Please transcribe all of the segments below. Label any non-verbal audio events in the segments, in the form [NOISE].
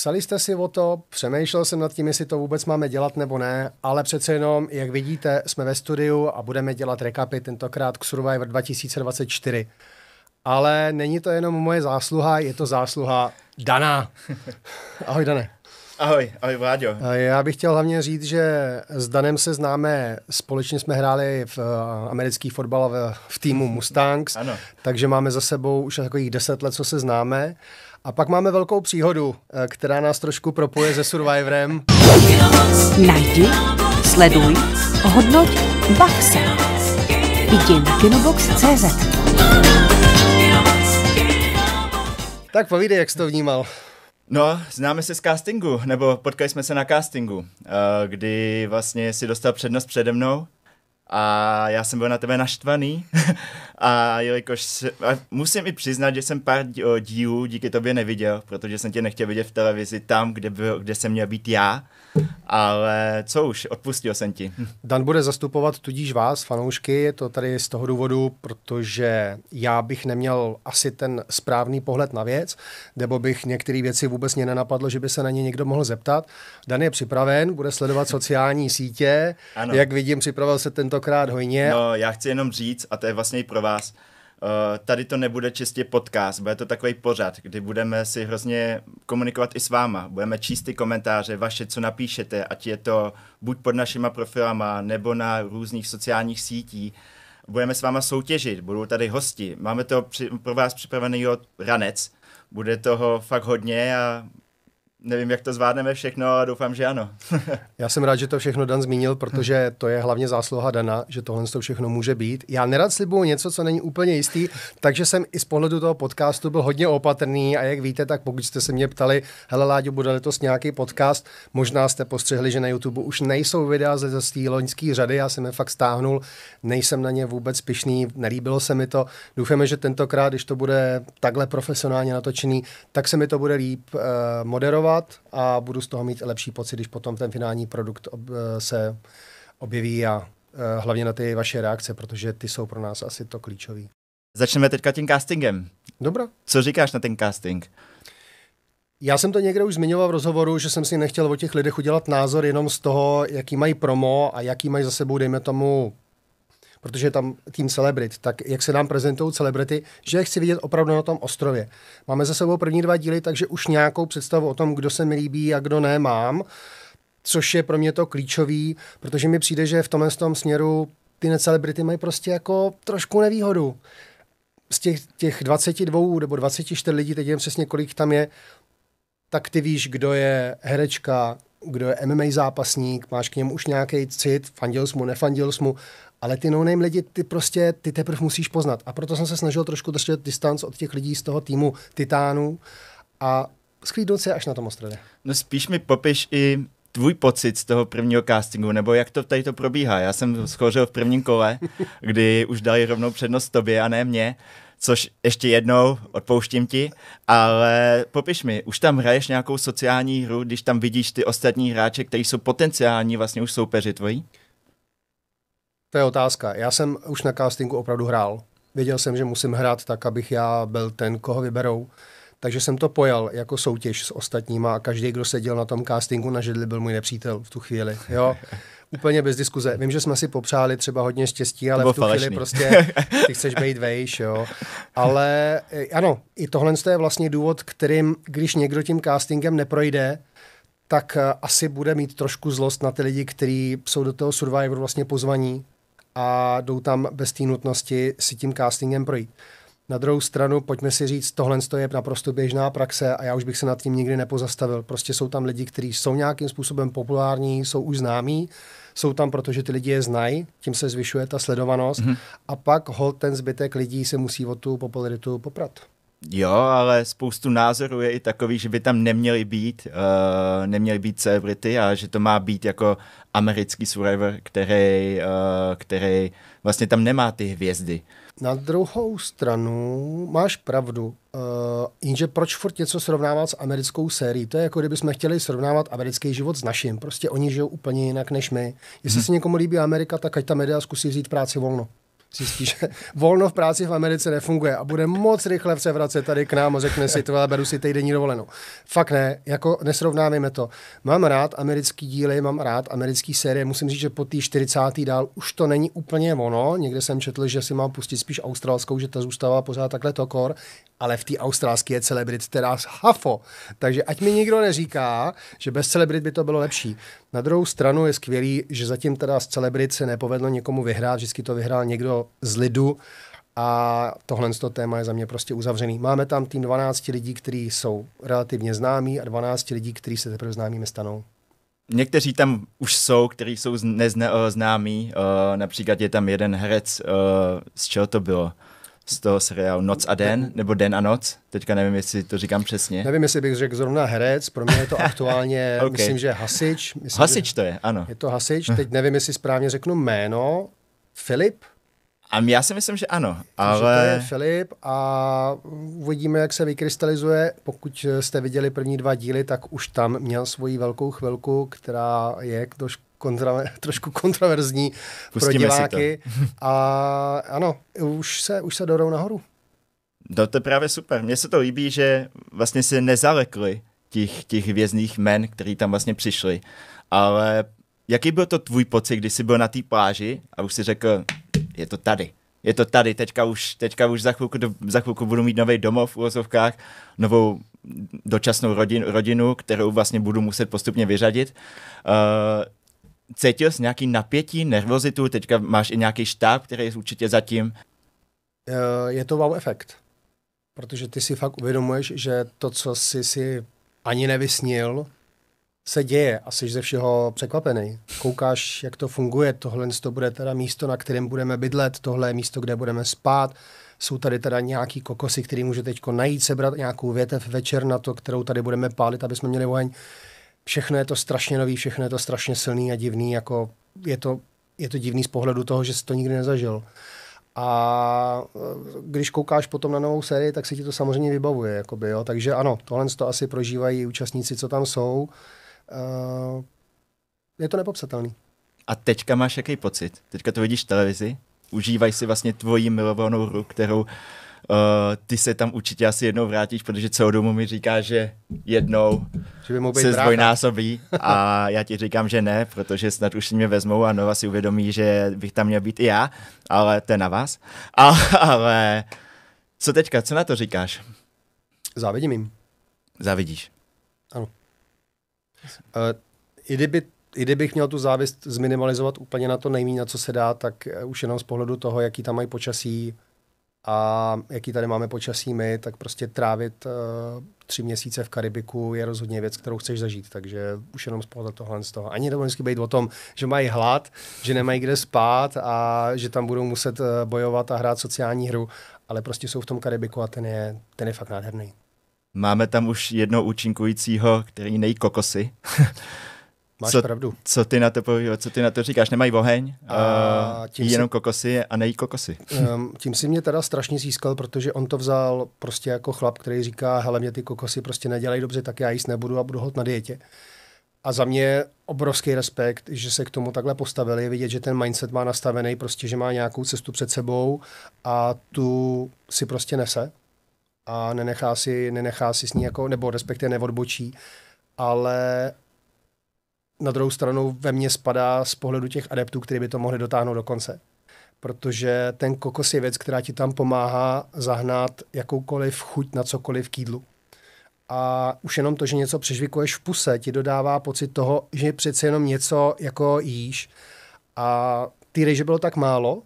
Psali jste si o to, přemýšlel jsem nad tím, jestli to vůbec máme dělat nebo ne, ale přece jenom, jak vidíte, jsme ve studiu a budeme dělat rekapy tentokrát k Survivor 2024. Ale není to jenom moje zásluha, je to zásluha Dana. [LAUGHS] Ahoj, Dane. Ahoj, ahoj Vláďo. Já bych chtěl hlavně říct, že s Danem se známe, společně jsme hráli v eh, americký fotbal v, v týmu Mustangs, ano. takže máme za sebou už takových deset let, co se známe. A pak máme velkou příhodu, eh, která nás trošku propuje se Survivorem. Najdi, sleduj, hodnoť, bav se. Jdi na kinobox.cz Tak povídej, jak jsi to vnímal. No, známe se z castingu, nebo potkali jsme se na castingu, eh, kdy vlastně si dostal přednost přede mnou a já jsem byl na tebe naštvaný [LAUGHS] a jelikož a musím i přiznat, že jsem pár dílů díky tobě neviděl, protože jsem tě nechtěl vidět v televizi tam, kde, byl, kde jsem měl být já, ale co už, odpustil jsem ti. Dan bude zastupovat tudíž vás, fanoušky, je to tady z toho důvodu, protože já bych neměl asi ten správný pohled na věc, nebo bych některé věci vůbec mě nenapadlo, že by se na ně někdo mohl zeptat. Dan je připraven, bude sledovat sociální sítě, ano. jak vidím, připravil se tentokrát hojně. No, já chci jenom říct, a to je vlastně i pro vás, Eh, tady to nebude čistě podcast, bude to takový pořad, kdy budeme si hrozně komunikovat i s váma. Budeme číst ty komentáře, vaše, co napíšete, ať je to buď pod našima profilama, nebo na různých sociálních sítích. Budeme s váma soutěžit, budou tady hosti. Máme to při, pro vás připravený ranec, bude toho fakt hodně a nevím, jak to zvládneme všechno, a doufám, že ano. [LAUGHS] Já jsem rád, že to všechno Dan zmínil, protože to je hlavně zásluha Dana, že tohle to všechno může být. Já nerad slibuju něco, co není úplně jistý, takže jsem i z pohledu toho podcastu byl hodně opatrný a jak víte, tak pokud jste se mě ptali, hele Láďo, bude letos nějaký podcast, možná jste postřehli, že na YouTube už nejsou videa ze, z té loňské řady, já jsem je fakt stáhnul, nejsem na ně vůbec pišný, nelíbilo se mi to. Doufáme, že tentokrát, když to bude takhle profesionálně natočený, tak se mi to bude líp uh, moderovat pracovat a budu z toho mít lepší pocit, když potom ten finální produkt eh, se objeví a eh, hlavně na ty vaše reakce, protože ty jsou pro nás asi to klíčové. Začneme teďka tím castingem. Dobrá. Co říkáš na ten casting? Já jsem to někde už zmiňoval v rozhovoru, že jsem si nechtěl o těch lidech udělat názor jenom z toho, jaký mají promo a jaký mají za sebou, dejme tomu, protože je tam tým celebrit, tak jak se nám prezentují celebrity, že je chci vidět opravdu na tom ostrově. Máme za sebou první dva díly, takže už nějakou představu o tom, kdo se mi líbí a kdo ne, mám což je pro mě to klíčový, protože mi přijde, že v tomhle tom směru ty necelebrity mají prostě jako trošku nevýhodu. Z těch, těch 22 nebo 24 lidí, teď nevím přesně kolik tam je, tak ty víš, kdo je herečka, kdo je MMA zápasník, máš k němu už nějaký cit, fandil jsi mu, nefandil jsi mu, ale ty no lidi, ty prostě, ty teprve musíš poznat. A proto jsem se snažil trošku držet distanc od těch lidí z toho týmu Titánů a sklídnout se až na tom ostrově. No spíš mi popiš i tvůj pocit z toho prvního castingu, nebo jak to tady to probíhá. Já jsem schořil v prvním kole, kdy už dali rovnou přednost tobě a ne mě což ještě jednou odpouštím ti, ale popiš mi, už tam hraješ nějakou sociální hru, když tam vidíš ty ostatní hráče, kteří jsou potenciální vlastně už soupeři tvoji? To je otázka. Já jsem už na castingu opravdu hrál. Věděl jsem, že musím hrát tak, abych já byl ten, koho vyberou. Takže jsem to pojal jako soutěž s ostatníma a každý, kdo seděl na tom castingu na židli, byl můj nepřítel v tu chvíli. Jo? [LAUGHS] Úplně bez diskuze. Vím, že jsme si popřáli třeba hodně štěstí, ale Bylo v tu falešný. chvíli prostě ty chceš být vejš, jo. [LAUGHS] Ale eh, ano, i tohle je vlastně důvod, kterým, když někdo tím castingem neprojde, tak eh, asi bude mít trošku zlost na ty lidi, kteří jsou do toho Survivor vlastně pozvaní a jdou tam bez té nutnosti si tím castingem projít. Na druhou stranu, pojďme si říct, tohle je naprosto běžná praxe a já už bych se nad tím nikdy nepozastavil. Prostě jsou tam lidi, kteří jsou nějakým způsobem populární, jsou už známí, jsou tam, protože ty lidi je znají, tím se zvyšuje ta sledovanost mm-hmm. a pak hol ten zbytek lidí se musí o tu popularitu poprat. Jo, ale spoustu názorů je i takový, že by tam neměly být, uh, neměly být celebrity a že to má být jako americký Survivor, který, uh, který vlastně tam nemá ty hvězdy. Na druhou stranu máš pravdu, uh, jenže proč furt něco srovnávat s americkou sérií? To je jako kdybychom chtěli srovnávat americký život s naším. Prostě oni žijou úplně jinak než my. Jestli hmm. se někomu líbí Amerika, tak ať ta média zkusí vzít práci volno zjistí, že volno v práci v Americe nefunguje a bude moc rychle převracet tady k nám a řekne si, to beru si týdenní dovolenou. Fakt ne, jako nesrovnávejme to. Mám rád americký díly, mám rád americký série, musím říct, že po té 40. dál už to není úplně ono. Někde jsem četl, že si mám pustit spíš australskou, že ta zůstává pořád takhle tokor, ale v té australské je celebrit teda hafo. Takže ať mi nikdo neříká, že bez celebrit by to bylo lepší. Na druhou stranu je skvělý, že zatím teda z celebrit se nepovedlo někomu vyhrát, vždycky to vyhrál někdo z lidu a tohle toho téma je za mě prostě uzavřený. Máme tam tým 12 lidí, kteří jsou relativně známí a 12 lidí, kteří se teprve známými stanou. Někteří tam už jsou, kteří jsou neznámí, uh, eh, například je tam jeden herec, uh, z čeho to bylo? z toho seriálu Noc a den, nebo Den a noc. Teďka nevím, jestli to říkám přesně. Nevím, jestli bych řekl zrovna herec, pro mě je to aktuálně, [LAUGHS] okay. myslím, že hasič. Myslím, hasič že... to je, ano. Je to hasič, teď nevím, jestli správně řeknu jméno. Filip? A já si myslím, že ano, ale... Že to je Filip a uvidíme, jak se vykrystalizuje. Pokud jste viděli první dva díly, tak už tam měl svoji velkou chvilku, která je kontra, [LAUGHS] trošku kontroverzní Pustíme pro diváky. A ano, už se, už se dorou nahoru. No to je právě super. Mně se to líbí, že vlastně se nezalekli těch, těch vězných men, který tam vlastně přišli. Ale jaký byl to tvůj pocit, když jsi byl na té pláži a už si řekl, je to tady. Je to tady, teďka už, teďka už za, chvilku, za chvilku budu mít nový domov v úlozovkách, novou dočasnou rodin, rodinu, kterou vlastně budu muset postupně vyřadit. Uh, cítil jsi nějaký napětí, nervozitu, teďka máš i nějaký štáb, který je určitě zatím. Eh, je to wow efekt, protože ty si fakt uvědomuješ, že to, co jsi si ani nevysnil, se děje a jsi ze všeho překvapený. Koukáš, jak to funguje, tohle to bude teda místo, na kterém budeme bydlet, tohle je místo, kde budeme spát, jsou tady teda nějaký kokosy, který může teď najít, sebrat nějakou větev večer na to, kterou tady budeme pálit, aby jsme měli oheň. Uh, všechno je to strašně nový, všechno je to strašně silný a divný, jako je to, je to divný z pohledu toho, že jsi to nikdy nezažil. A eh, když koukáš potom na novou sérii, tak se ti to samozřejmě vybavuje. Jakoby, jo? Takže ano, tohle to asi prožívají účastníci, co tam jsou. Uh, je to nepopsatelný. A teďka máš jaký pocit? Teďka to vidíš v televizi? Užívaj si vlastně tvoji milovanou hru, kterou Uh, ty se tam určitě asi jednou vrátíš, protože celou domu mi říká, že jednou že by se zdvojnásobí [LAUGHS] a já ti říkám, že ne, protože snad už si mě vezmou a Nova si uvědomí, že bych tam měl být i já, ale to je na vás. A, [LAUGHS] ale co teďka, co na to říkáš? Závidím jim. Závidíš? Ano. Uh, i kdyby i kdybych měl tu závist zminimalizovat úplně na to nejméně, na co se dá, tak eh, už jenom z pohledu toho, jaký tam mají počasí, a jaký tady máme počasí my, tak prostě trávit uh, tři měsíce v Karibiku je rozhodně věc, kterou chceš zažít. Takže už jenom z za tohle z toho. Ani to musí být o tom, že mají hlad, že nemají kde spát a že tam budou muset eh, bojovat a hrát sociální hru, ale prostě jsou v tom Karibiku a ten je, ten je fakt nádherný. Máme tam už jedno účinkujícího, který nejí kokosy. [LAUGHS] Máš co, pravdu. Co ty, na to, co ty na to říkáš? Nemají oheň, a tím jenom si, jenom kokosy a nejí kokosy. Um, tím si mě teda strašně získal, protože on to vzal prostě jako chlap, který říká, hele, mě ty kokosy prostě nedělají dobře, tak já jíst nebudu a budu hod na dietě. A za mě obrovský respekt, že se k tomu takhle postavili, vidět, že ten mindset má nastavený, prostě, že má nějakou cestu před sebou a tu si prostě nese a nenechá si, nenechá si s ní jako, nebo respektive neodbočí, ale na druhou stranu ve mně spadá z pohledu těch adeptů, kteří by to mohli dotáhnout do konce. Protože ten kokos je věc, která ti tam pomáhá zahnat jakoukoliv chuť na cokoliv k jídlu. A už jenom to, že něco přežvikuješ v puse, ti dodává pocit toho, že přece jenom něco jako jíš. A ty rejže bylo tak málo,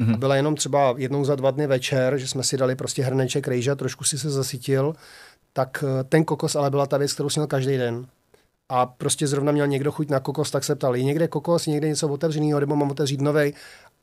mm-hmm. byla jenom třeba jednou za dva dny večer, že jsme si dali prostě hrneček rejže, trošku si se zasytil, tak eh, ten kokos ale byla ta věc, kterou jsem měl každý den a prostě zrovna měl někdo chuť na kokos, tak se ptal, je někde kokos, někde něco otevřeného, nebo mám otevřít novej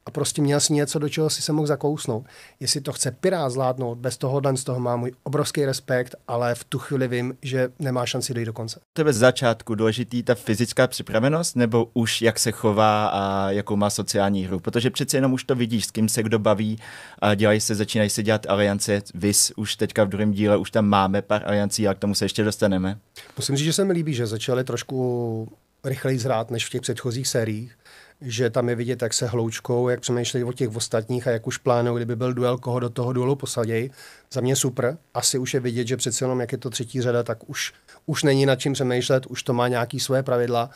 a prostě měl si něco, do čeho si se mohl zakousnout. Jestli to chce Pirát zvládnout, bez toho z toho má můj obrovský respekt, ale v tu chvíli vím, že nemá šanci dojít do konce. To je začátku důležitý ta fyzická připravenost, nebo už jak se chová a jakou má sociální hru? Protože přece jenom už to vidíš, s kým se kdo baví a dělají se, začínají se dělat aliance. Vys už teďka v druhém díle, už tam máme pár aliancí a k tomu se ještě dostaneme. Musím říct, že se mi líbí, že začali trošku rychleji zrát než v těch předchozích sériích že tam je vidět, jak se hloučkou, jak přemýšlejí o těch ostatních a jak už plánují, kdyby byl duel, koho do toho duelu posaděj. Za mě super. Asi už je vidět, že přece jenom, jak je to třetí řada, tak už, už není nad čím přemýšlet, už to má nějaký svoje pravidla.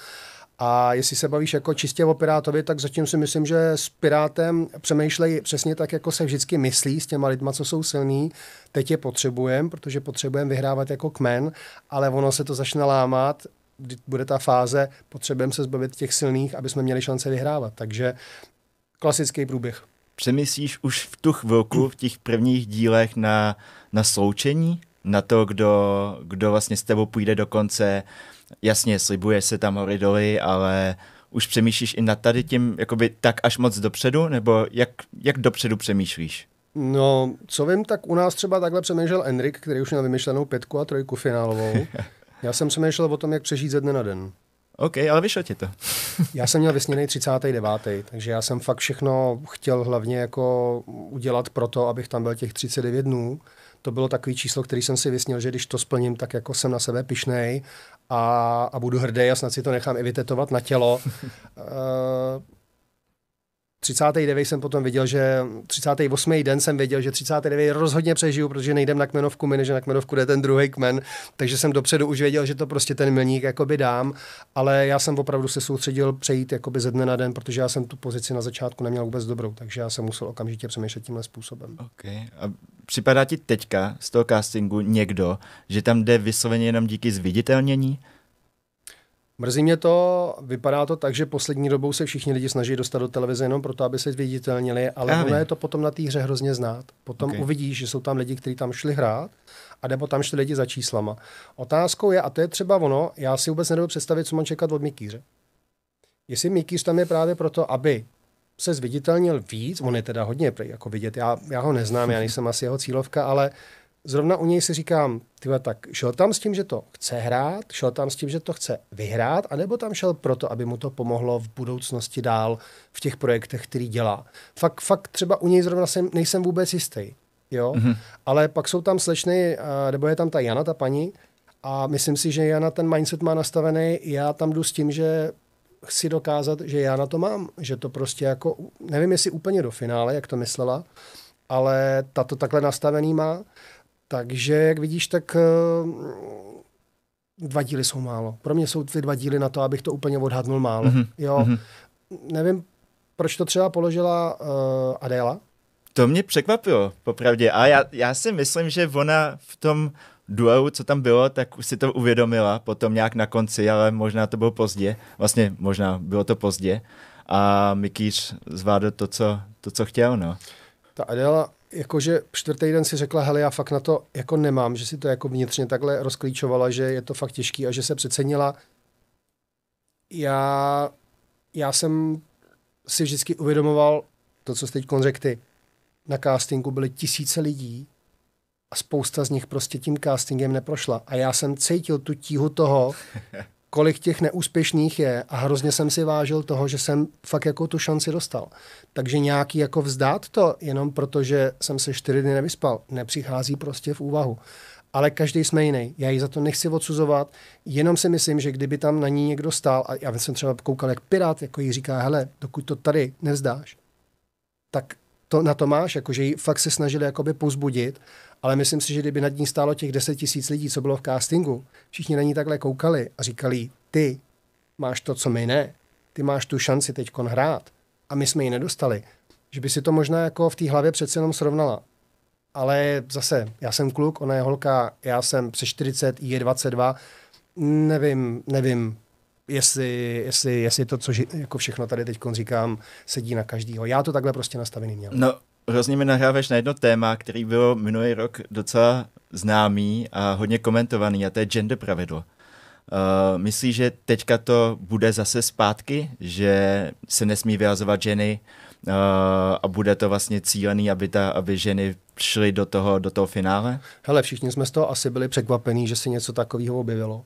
A jestli se bavíš jako čistě o Pirátovi, tak zatím si myslím, že s Pirátem přemýšlej přesně tak, jako se vždycky myslí s těma lidma, co jsou silní. Teď je potřebujeme, protože potřebujeme vyhrávat jako kmen, ale ono se to začne lámat kdy bude ta fáze, potřebujeme se zbavit těch silných, aby jsme měli šance vyhrávat. Takže klasický průběh. Přemyslíš už v tu chvilku, v těch prvních dílech na, na sloučení? Na to, kdo, kdo vlastně s tebou půjde do konce? Jasně, slibuje se tam hory doly, ale už přemýšlíš i nad tady tím jakoby tak až moc dopředu, nebo jak, jak dopředu přemýšlíš? No, co vím, tak u nás třeba takhle přemýšlel Enrik, který už měl vymyšlenou pětku a trojku finálovou. [LAUGHS] Já jsem přemýšlel o tom, jak přežít ze dne na den. OK, ale vyšlo ti to. [LAUGHS] já jsem měl vysněný 39. Takže já jsem fakt všechno chtěl hlavně jako udělat pro to, abych tam byl těch 39 dnů. To bylo takový číslo, který jsem si vysnil, že když to splním, tak jako jsem na sebe pišnej a, a budu hrdý a snad si to nechám i vytetovat na tělo. uh, [LAUGHS] 39 jsem potom viděl, že 38. den jsem věděl, že 39 rozhodně přežiju, protože nejdem na kmenovku my že na kmenovku jde ten druhý kmen, takže jsem dopředu už věděl, že to prostě ten milník jakoby dám, ale já jsem opravdu se soustředil přejít jakoby ze dne na den, protože já jsem tu pozici na začátku neměl vůbec dobrou, takže já jsem musel okamžitě přemýšlet tímhle způsobem. Okay. A připadá ti teďka z toho castingu někdo, že tam jde vysloveně jenom díky zviditelnění? Mrzí mě to, vypadá to tak, že poslední dobou se všichni lidi snaží dostat do televize jenom proto, aby se zviditelnili, ale ono je to potom na té hře hrozně znát. Potom okay. uvidíš, že jsou tam lidi, kteří tam šli hrát, a nebo tam šli lidi za číslama. Otázkou je, a to je třeba ono, já si vůbec nedovedu představit, co mám čekat od Mikýře. Jestli Mikýř tam je právě proto, aby se zviditelnil víc, on je teda hodně jako vidět, já, já ho neznám, já nejsem asi jeho cílovka, ale zrovna u něj si říkám, tyhle, tak šel tam s tím, že to chce hrát, šel tam s tím, že to chce vyhrát, anebo tam šel proto, aby mu to pomohlo v budoucnosti dál v těch projektech, který dělá. Fakt, fakt třeba u něj zrovna jsem, nejsem vůbec jistý. Jo? Mm-hmm. Ale pak jsou tam slečny, eh, nebo je tam ta Jana, ta paní, a myslím si, že Jana ten mindset má nastavený. Já tam jdu s tím, že chci dokázat, že já na to mám, že to prostě jako, nevím jestli úplně do finále, jak to myslela, ale ta to takhle nastavený má takže, jak vidíš, tak eh, dva díly jsou málo. Pro mě jsou ty dva díly na to, abych to úplně odhadnul málo. Mm-hmm. Jo, mm-hmm. nevím, proč to třeba položila uh, Adéla. To mě překvapilo, popravdě. A já, já si myslím, že ona v tom duelu, co tam bylo, tak už si to uvědomila potom nějak na konci, ale možná to bylo pozdě. Vlastně možná bylo to pozdě. A Mikýř zvládl to, co, to, co chtěl. No. Ta Adela jakože čtvrtý den si řekla, hele, já fakt na to jako nemám, že si to jako vnitřně takhle rozklíčovala, že je to fakt těžký a že se přecenila. Já, já jsem si vždycky uvědomoval to, co jste teď řekl ty. Na castingu byly tisíce lidí a spousta z nich prostě tím castingem neprošla. A já jsem cítil tu tíhu toho, [LAUGHS] kolik těch neúspěšných je a hrozně jsem si vážil toho, že jsem fakt jako tu šanci dostal. Takže nějaký jako vzdát to, jenom protože jsem se čtyři dny nevyspal, nepřichází prostě v úvahu. Ale každý jsme jiný. Já ji za to nechci odsuzovat, jenom si myslím, že kdyby tam na ní někdo stál, a já jsem třeba koukal jak pirát, jako jí říká, hele, dokud to tady nevzdáš, tak to, na to máš, jakože ji fakt se snažili jakoby pozbudit, ale myslím si, že kdyby nad ní stálo těch 10 tisíc lidí, co bylo v castingu, všichni na ní takhle koukali a říkali, ty máš to, co my ne, ty máš tu šanci teď hrát a my jsme ji nedostali, že by si to možná jako v té hlavě přece jenom srovnala. Ale zase, já jsem kluk, ona je holka, já jsem přes 40, je 22, nevím, nevím, jestli, jestli, jestli to, co jako všechno tady teď říkám, sedí na každýho. Já to takhle prostě nastavený měl. No, hrozně mi nahráváš na jedno téma, který bylo minulý rok docela známý a hodně komentovaný, a to je gender pravidlo. Uh, myslíš, že teďka to bude zase zpátky, že se nesmí vyhazovat ženy uh, a bude to vlastně cílený, aby, ta, aby ženy šly do toho, do toho finále? Hele, všichni jsme z toho asi byli překvapení, že se něco takového objevilo.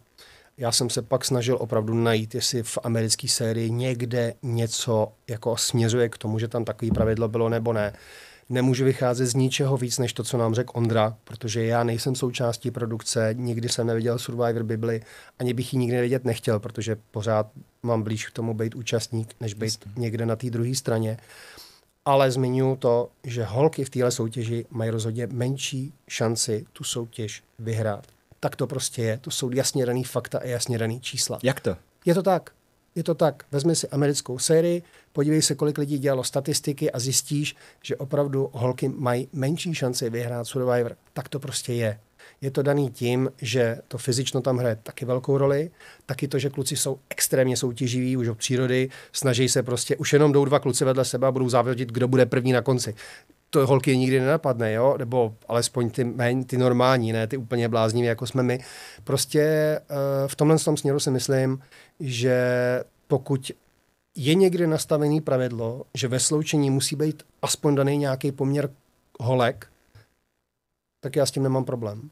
Já jsem se pak snažil opravdu najít, jestli v americké sérii někde něco jako směřuje k tomu, že tam takové pravidlo bylo nebo ne. Nemůžu vycházet z ničeho víc, než to, co nám řekl Ondra, protože já nejsem součástí produkce, nikdy jsem neviděl Survivor Bibli, ani bych ji nikdy vidět nechtěl, protože pořád mám blíž k tomu být účastník, než být Jasně. někde na té druhé straně ale zmiňuji to, že holky v téhle soutěži mají rozhodně menší šanci tu soutěž vyhrát. Tak to prostě je. To jsou jasně daný fakta a jasně daný čísla. Jak to? Je to tak. Je to tak. Vezmi si americkou sérii, podívej se, kolik lidí dělalo statistiky a zjistíš, že opravdu holky mají menší šanci vyhrát Survivor. Tak to prostě je. Je to daný tím, že to fyzično tam hraje taky velkou roli, taky to, že kluci jsou extrémně soutěživí už od přírody, snaží se prostě, už jenom jdou dva kluci vedle sebe a budou závodit, kdo bude první na konci to holky nikdy nenapadne, jo? nebo alespoň ty, meň, ty normální, ne ty úplně blázní, jako jsme my. Prostě uh, v tomhle tom směru si myslím, že pokud je někde nastavený pravidlo, že ve sloučení musí být aspoň daný nějaký poměr holek, tak já s tím nemám problém.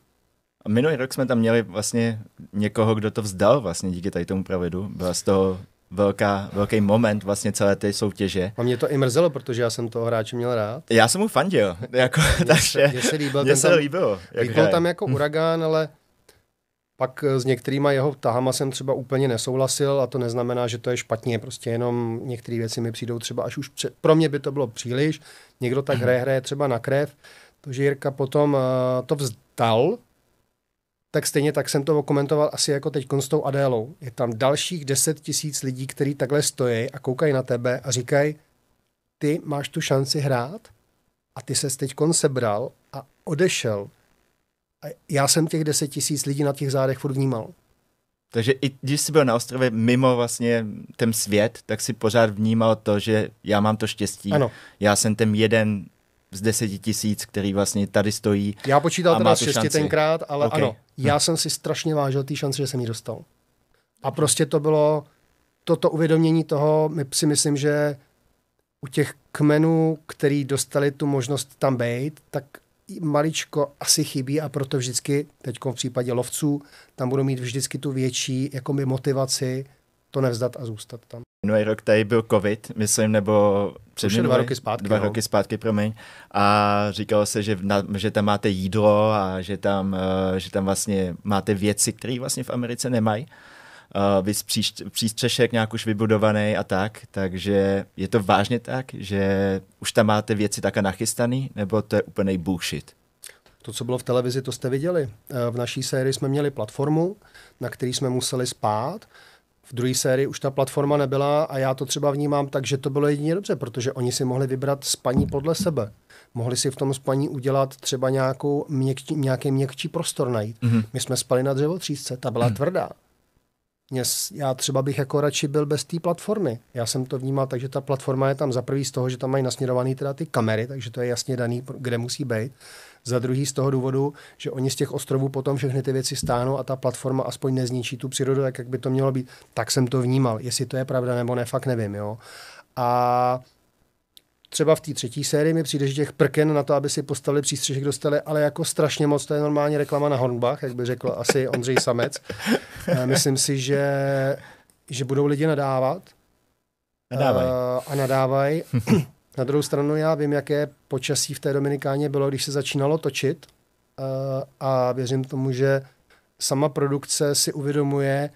A minulý rok jsme tam měli vlastně někoho, kdo to vzdal vlastně díky tady tomu pravidlu. Byla z toho velká, velký moment vlastně celé té soutěže. A mě to i mrzelo, protože já jsem toho hráče měl rád. Já jsem mu fandil, [LAUGHS] jako, mě takže mě se líbil. Mě se tam, líbilo. Jak tam jako hm. uragán, ale pak eh, s některýma jeho tahama jsem třeba úplně nesouhlasil a to neznamená, že to je špatně, prostě jenom některé věci mi přijdou třeba až už, před, pro mě by to bylo příliš, někdo tak hm. hraje, hraje třeba na krev, takže Jirka potom uh, to vzdal, tak stejně tak jsem to komentoval asi jako teď s tou Adélou. Je tam dalších 10 tisíc lidí, kteří takhle stojí a koukají na tebe a říkají, ty máš tu šanci hrát a ty se teď sebral a odešel. A já jsem těch 10 tisíc lidí na těch zádech furt vnímal. Takže i když jsi byl na ostrově mimo vlastně ten svět, tak si pořád vnímal to, že já mám to štěstí. Ano. Já jsem ten jeden z deseti tisíc, který vlastně tady stojí. Já počítal teda z šesti tenkrát, ale okay. ano, já hm. jsem si strašně vážil té šance, že jsem ji dostal. A prostě to bylo, toto uvědomění toho, my si myslím, že u těch kmenů, který dostali tu možnost tam být, tak maličko asi chybí a proto vždycky, teď v případě lovců, tam budou mít vždycky tu větší jako motivaci to nevzdat a zůstat tam minulý rok tady byl covid, myslím, nebo před dva roky zpátky. Dva no. roky zpátky, promiň. A říkalo se, že, na, že tam máte jídlo a že tam, uh, že tam vlastně máte věci, které vlastně v Americe nemají. Uh, vy přístřešek nějak už vybudovaný a tak, takže je to vážně tak, že už tam máte věci také nachystaný, nebo to je úplný bullshit? To, co bylo v televizi, to jste viděli. Eh, v naší sérii jsme měli platformu, na který jsme museli spát v druhé sérii už ta platforma nebyla a já to třeba vnímám tak, že to bylo jedině dobře, protože oni si mohli vybrat spaní podle sebe. Mohli si v tom spaní udělat třeba nějakou měkčí, nějaký měkčí prostor najít. Mm-hmm. My jsme spali na dřevotřísce, ta byla mm. tvrdá. Mě, já třeba bych jako radši byl bez té platformy. Já jsem to vnímal tak, že ta platforma je tam za prvý z toho, že tam mají nasměrovaný teda ty kamery, takže to je jasně daný, kde musí být. Za druhý z toho důvodu, že oni z těch ostrovů potom všechny ty věci stáhnou a ta platforma aspoň nezničí tu přírodu, tak jak by to mělo být. Tak jsem to vnímal. Jestli to je pravda nebo ne, fakt nevím. Jo? A třeba v té třetí sérii mi přijde, že těch prken na to, aby si postavili přístřešek, dostali, ale jako strašně moc, to je normálně reklama na Hornbach, jak by řekl asi Ondřej Samec. Eh, myslím si, že, že budou lidi nadávat. Nadávají. Eh, a nadávají. Na druhou stranu já vím, jaké počasí v té Dominikáně bylo, když se začínalo točit eh, a věřím tomu, že sama produkce si uvědomuje,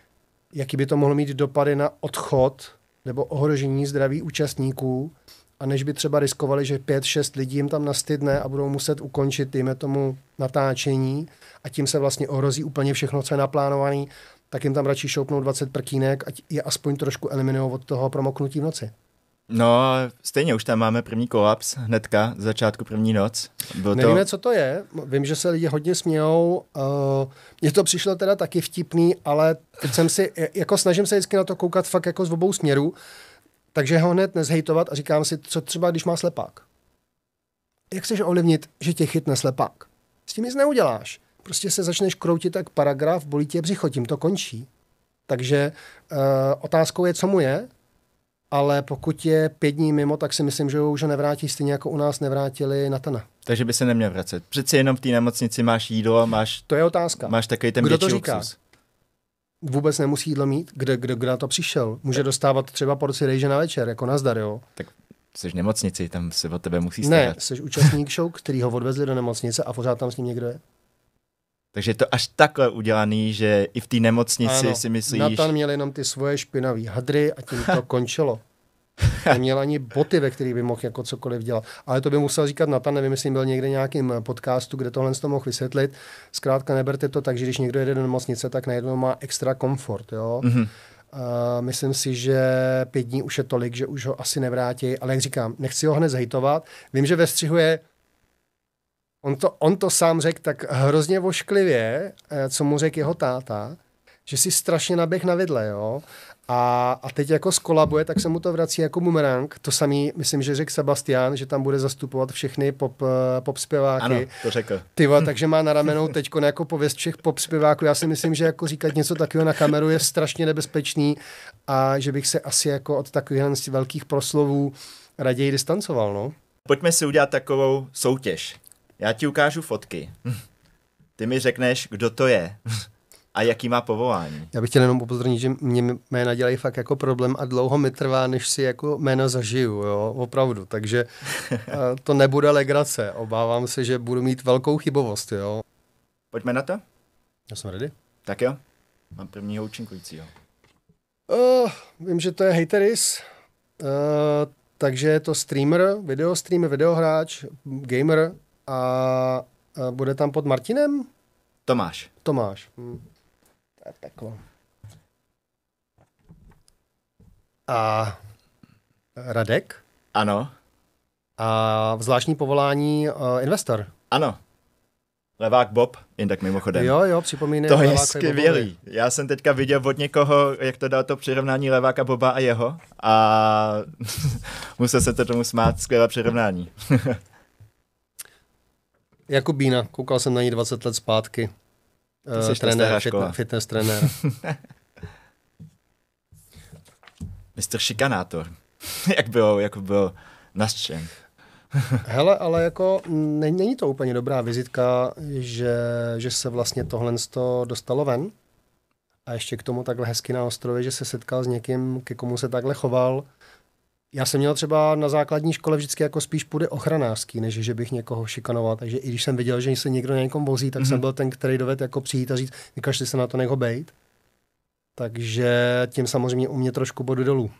jaký by to mohlo mít dopady na odchod nebo ohrožení zdraví účastníků a než by třeba riskovali, že pět šest lidí jim tam nastydne a budou muset ukončit, dejme tomu, natáčení a tím se vlastně ohrozí úplně všechno, co je naplánované, tak jim tam radši šoupnou 20 prkínek, ať je aspoň trošku eliminují od toho promoknutí v noci. No, stejně už tam máme první kolaps hnedka, začátku první noc. Bylo Nevíme, to... co to je. Vím, že se lidi hodně smějou. Uh, Mně to přišlo teda taky vtipný, ale teď jsem si, jako snažím se vždycky na to koukat fakt jako z obou směrů, takže ho hned nezhejtovat a říkám si, co třeba, když má slepák. Jak chceš ovlivnit, že tě chytne slepák? S tím nic neuděláš. Prostě se začneš kroutit tak paragraf, bolí tě břicho, tím to končí. Takže uh, otázkou je, co mu je, ale pokud je pět dní mimo, tak si myslím, že ho už nevrátí, stejně jako u nás nevrátili Natana. Takže by se neměl vracet. Přeci jenom v té nemocnici máš jídlo, máš... To je otázka. Máš takový ten Kdo to říká? Luxus. Vůbec nemusí jídlo mít, kde, kde, kde na to přišel. Může tak. dostávat třeba porci rejže na večer, jako nazdar, jo. Tak jsi v nemocnici, tam se o tebe musí starat. Ne, jsi účastník show, který ho odvezli do nemocnice a pořád tam s ním někdo je. Takže je to až takhle udělaný, že i v té nemocnici ano, si myslíš... Natan měl jenom ty svoje špinavé hadry a tím to končilo. Neměl ani boty, ve kterých by mohl jako cokoliv dělat. Ale to by musel říkat Natan, nevím, jestli byl někde nějakým eh, podcastu, kde tohle to mohl vysvětlit. Zkrátka neberte to tak, že když někdo jede do nemocnice, tak najednou má extra komfort. Jo? Mm-hmm. Uh, myslím si, že pět dní už je tolik, že už ho asi nevrátí, ale jak říkám, nechci ho hned zhejtovat. Vím, že ve střihu je On to, on to sám řekl tak hrozně vošklivě, eh, co mu řekl jeho táta, že si strašně naběh na vidle, jo. A, a teď jako skolabuje, tak se mu to vrací jako bumerang. To samý, myslím, že řekl Sebastian, že tam bude zastupovat všechny pop, eh, pop zpěváky. Ano, to řekl. Tyva, takže má na ramenou teď jako pověst všech pop zpěváků. Já si myslím, že jako říkat něco takového na kameru je strašně nebezpečný a že bych se asi jako od takových velkých proslovů raději distancoval, no. Pojďme si udělat takovou soutěž. Já ti ukážu fotky. Ty mi řekneš, kdo to je a jaký má povolání. Já bych chtěl jenom upozornit, že mě jména dělají fakt jako problém a dlouho mi trvá, než si jako jméno zažiju, jo, opravdu. Takže [LAUGHS] eh, to nebude legrace. Obávám se, že budu mít velkou chybovost, jo. Pojďme na to? Já jsem ready. Tak jo, mám prvního účinkujícího. Uh, vím, že to je Hateris, uh, takže je to streamer, videostreamer, videohráč, gamer, a bude tam pod Martinem? Tomáš. Tomáš. Hm. To je peklo. A Radek? Ano. A v zvláštní povolání uh, investor? Ano. Levák Bob, jen tak mimochodem. Jo, jo, připomíná. To je skvělý. Já jsem teďka viděl od někoho, jak to dal to přirovnání Leváka Boba a jeho a [LAUGHS] musel se to tomu smát, skvělé přirovnání. [LAUGHS] Jakubína, koukal jsem na ní 20 let zpátky. Uh, trenér, fitness, fitness trenér. [LAUGHS] Mr. Šikanátor. [LAUGHS] Jak byl, jak byl nasčen. [LAUGHS] Hele, ale jako není to úplně dobrá vizitka, že, že se vlastně tohle dostalo ven. A ještě k tomu takhle hezky na ostrově, že se setkal s někým, ke komu se takhle choval já jsem měl třeba na základní škole vždycky jako spíš půjde ochranářský, než že bych někoho šikanoval. Takže i když jsem viděl, že se někdo na někom vozí, tak mm-hmm. jsem mhm. byl ten, který doved jako přijít a říct, vykašli se na to nech bejt. Takže tím samozřejmě u mě trošku bodu dolů.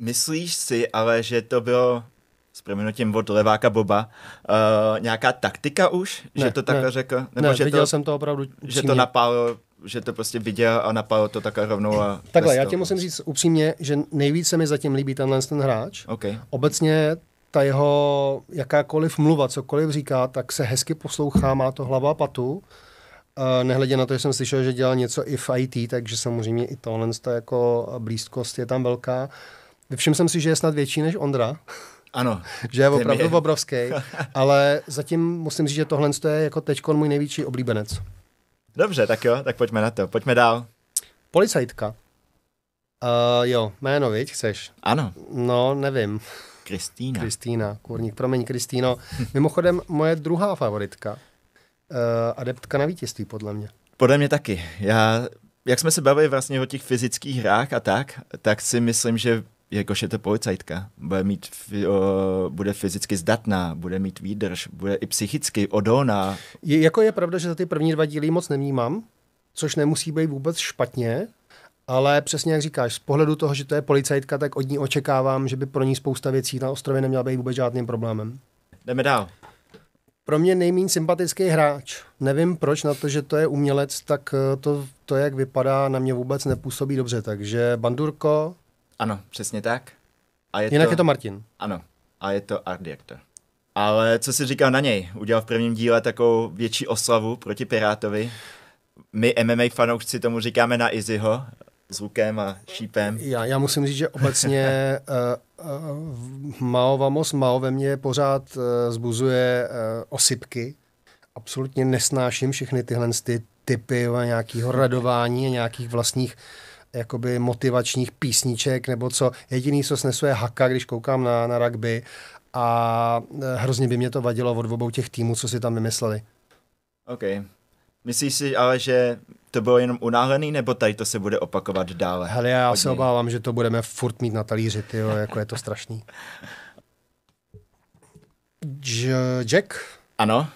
Myslíš si ale, že to bylo s proměnutím od leváka Boba, uh, nějaká taktika už, ne, že to takhle ne, řekl? Nebo ne, že viděl to, jsem to opravdu upřímně. Že to napálil že to prostě viděl a napadlo to tak a rovnou. A Takhle, já ti musím prostě. říct upřímně, že nejvíc se mi zatím líbí tenhle ten hráč. Okay. Obecně ta jeho jakákoliv mluva, cokoliv říká, tak se hezky poslouchá, má to hlava patu. Uh, nehledě na to, že jsem slyšel, že dělal něco i v IT, takže samozřejmě i tohle ta jako blízkost je tam velká. Všiml jsem si, že je snad větší než Ondra. Ano. [LAUGHS] že je opravdu je. obrovský, [LAUGHS] ale zatím musím říct, že tohle je jako teďkon můj největší oblíbenec. Dobře, tak jo, tak pojďme na to, pojďme dál. Policajtka. Uh, jo, jméno, viď, chceš? Ano. No, nevím. Kristýna. Kristýna, kurník, promiň, Kristýno. Mimochodem, moje druhá favoritka, uh, adeptka na vítězství, podle mě. Podle mě taky. Já, jak jsme se bavili vlastně o těch fyzických hrách a tak, tak si myslím, že jakož je to policajtka, bude, mít, eh, bude fyzicky zdatná, bude mít výdrž, bude i psychicky odolná. Je, jako je pravda, že za ty první dva díly moc nevnímám, což nemusí být vůbec špatně, ale přesně jak říkáš, z pohledu toho, že to je policajtka, tak od ní očekávám, že by pro ní spousta věcí na ostrově neměla být vůbec žádným problémem. Jdeme dál. Pro mě nejméně sympatický hráč. Nevím proč, na to, že to je umělec, tak eh, to, to jak vypadá, na mě vůbec nepůsobí dobře. Takže Bandurko, ano, přesně tak. A je Jinak to, je to Martin. Ano, a je to art director. Ale co si říkal na něj? Udělal v prvním díle takovou větší oslavu proti Pirátovi. My MMA fanoušci tomu říkáme na Izzyho s lukem a šípem. Já, já musím říct, že obecně uh, [LAUGHS] eh, uh, eh, Mao Vamos Mao ve mně pořád uh, zbuzuje uh, osypky. Absolutně nesnáším všechny tyhle ty typy nějakého radování a nějakých vlastních uh, jakoby motivačních písniček nebo co. Jediný, co snesuje haka, když koukám na, na rugby a e, hrozně by mě to vadilo od obou těch týmů, co si tam vymysleli. OK. Myslíš si ale, že to bylo jenom unáhlený, nebo tady to se bude opakovat dále? Hele, já se obávám, že to budeme furt mít na talíři, tyjo, jako je to strašný. [LAUGHS] J- Jack? Ano?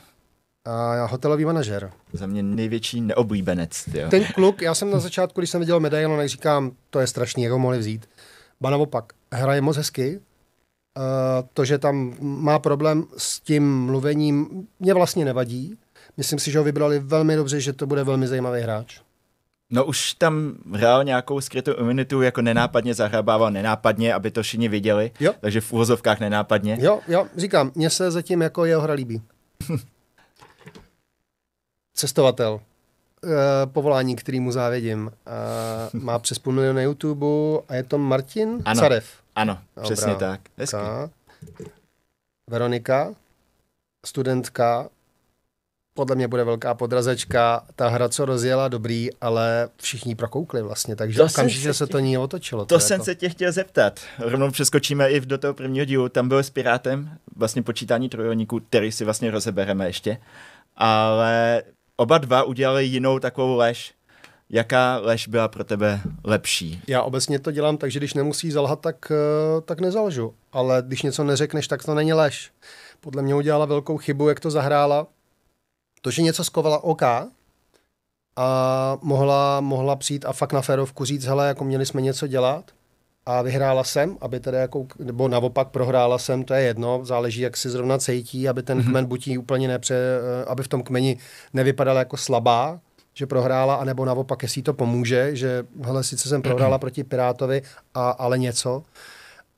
a hotelový manažer. Za mě největší neoblíbenec. Tyjo. Ten kluk, já jsem na začátku, když jsem viděl medailon, tak říkám, to je strašný, jak ho mohli vzít. Ba naopak, hraje moc hezky, Uh, to, že tam má problém s tím mluvením, mě vlastně nevadí. Myslím si, že ho vybrali velmi dobře, že to bude velmi zajímavý hráč. No už tam hrál nějakou skrytou imunitu, jako nenápadně zahrabával, nenápadně, aby to všichni viděli, jo. takže v úvozovkách nenápadně. Jo, jo, říkám, mně se zatím jako jeho hra líbí. [LAUGHS] cestovatel, eh, povolání, kterýmu závědím. Uh, má přes půl na YouTube a je to Martin ano, Carev. Ano, Dobrá. přesně tak. Hezky. Veronika, studentka, podle mě bude velká podrazečka. Ta hra, co rozjela, dobrý, ale všichni prokoukli vlastně, takže okamžitě se se to ní otočilo. To, to jsem to. se tě chtěl zeptat. Rovnou přeskočíme i do toho prvního dílu. Tam byl s Pirátem vlastně počítání trojolníků, který si vlastně rozebereme ještě. Ale oba dva udělali jinou takovou lež. Jaká lež byla pro tebe lepší? Já obecně to dělám tak, že když nemusí zalhat, tak, eh, tak nezalžu. Ale když něco neřekneš, tak to není lež. Podle mě udělala velkou chybu, jak to zahrála. To, že něco skovala OK, a mohla, mohla přijít a fakt na férovku říct, hele, jako měli jsme něco dělat, a vyhrála jsem, aby teda jako, nebo naopak prohrála jsem, to je jedno, záleží, jak si zrovna cítí, aby ten mm-hmm. kmen buď úplně nepře, aby v tom kmeni nevypadala jako slabá, že prohrála, anebo naopak, jestli to pomůže, že hele, sice jsem prohrála mm-hmm. proti Pirátovi, a, ale něco.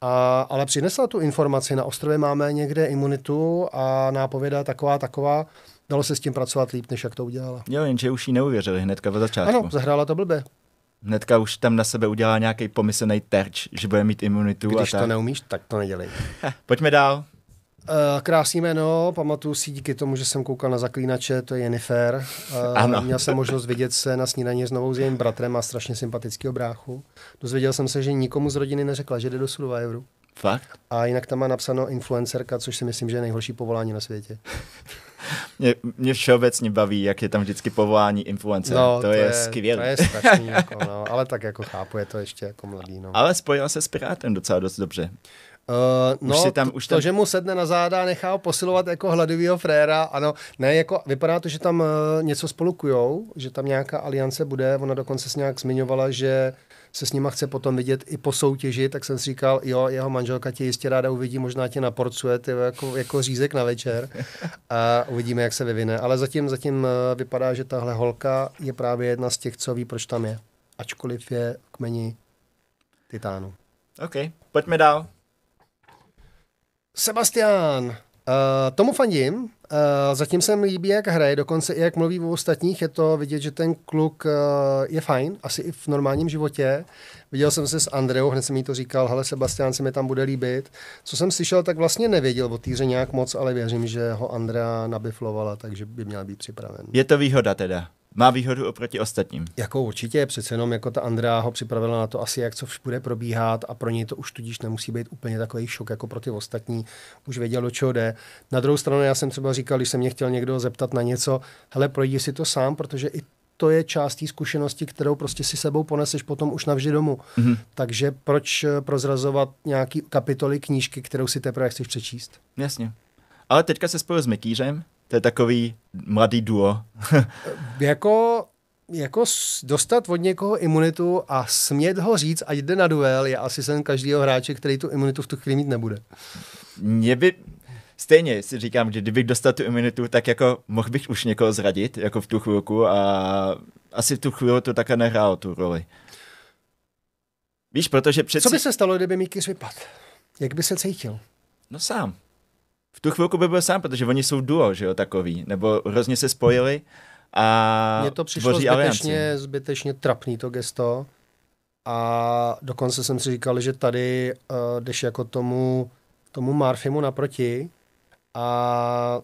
A, ale přinesla tu informaci, na ostrově máme někde imunitu a nápověda taková, taková, dalo se s tím pracovat líp, než jak to udělala. Jo, jenže už jí neuvěřili hnedka ve začátku. Ano, zahrála to blbě hnedka už tam na sebe udělá nějaký pomyslný terč, že bude mít imunitu. Když a tak. to neumíš, tak to nedělej. [LAUGHS] Pojďme dál. Uh, krásný jméno, pamatuju si díky tomu, že jsem koukal na Zaklínače, to je Jennifer. Uh, ano. Měl jsem možnost vidět se na snídaně s novou s jejím bratrem a strašně sympatického bráchu. Dozvěděl jsem se, že nikomu z rodiny neřekla, že jde do Survivoru. Fakt? A jinak tam má napsáno influencerka, což si myslím, že je nejhorší povolání na světě. [LAUGHS] mě, mě všeobecně baví, jak je tam vždycky povolání influencer. No, to, to je, je skvělé. To je strašný, [LAUGHS] jako, no, ale tak jako chápu, je to ještě jako mladý. No. Ale spojil se s Pirátem docela dost dobře. Uh, no, už tam, už tam... to, že mu sedne na záda a nechá posilovat jako hladivýho fréra, ano, ne, jako vypadá to, že tam uh, něco spolukujou, že tam nějaká aliance bude, ona dokonce se nějak zmiňovala, že se s nima chce potom vidět i po soutěži, tak jsem si říkal, jo, jeho manželka tě jistě ráda uvidí, možná tě naporcuje ty jako, jako řízek na večer a uvidíme, jak se vyvine. Ale zatím, zatím eh, vypadá, že tahle holka je právě jedna z těch, co ví, proč tam je. Ačkoliv je v kmeni titánu. OK, pojďme dál. Sebastián! Eh, tomu fandím. Eh, zatím se mi líbí, jak hraje, dokonce i jak mluví o ostatních. Je to vidět, že ten kluk eh, je fajn, asi i v normálním životě. Viděl jsem se s Andreou, hned jsem jí to říkal, hele, Sebastián se mi tam bude líbit. Co jsem slyšel, tak vlastně nevěděl o týře nějak moc, ale věřím, že ho Andrea nabiflovala, takže by měl být připraven. Je to výhoda teda má výhodu oproti ostatním. Jako určitě, přece jenom jako ta Andrea ho připravila na to asi, jak co bude probíhat a pro něj to už tudíž nemusí být úplně takový šok jako pro ty ostatní. Už věděl, do čeho jde. Na druhou stranu já jsem třeba říkal, když se mě chtěl někdo zeptat na něco, hele, projdi si to sám, protože i to je část té zkušenosti, kterou prostě si sebou poneseš potom už navždy domů. Mm-hmm. Takže proč eh, prozrazovat nějaký kapitoly knížky, kterou si teprve chceš přečíst? Jasně. Ale teďka se spojil s Mikýřem, to je takový mladý duo. [LAUGHS] jako jako dostat od někoho imunitu a smět ho říct, ať jde na duel, je asi sen každého hráče, který tu imunitu v tu chvíli mít nebude. Mě by, stejně si říkám, že kdybych dostal tu imunitu, tak jako mohl bych už někoho zradit, jako v tu chvilku a asi v tu chvíli to také nehrálo tu roli. Víš, protože přeci... Co by se stalo, kdyby Mikis vypadl? Jak by se cítil? No sám v tu chvilku by byl sám, protože oni jsou duo, že jo, takový, nebo hrozně se spojili a Mně to přišlo zbytečně, zbytečně trapný to gesto a dokonce jsem si říkal, že tady uh, jdeš jako tomu, tomu Marfimu naproti a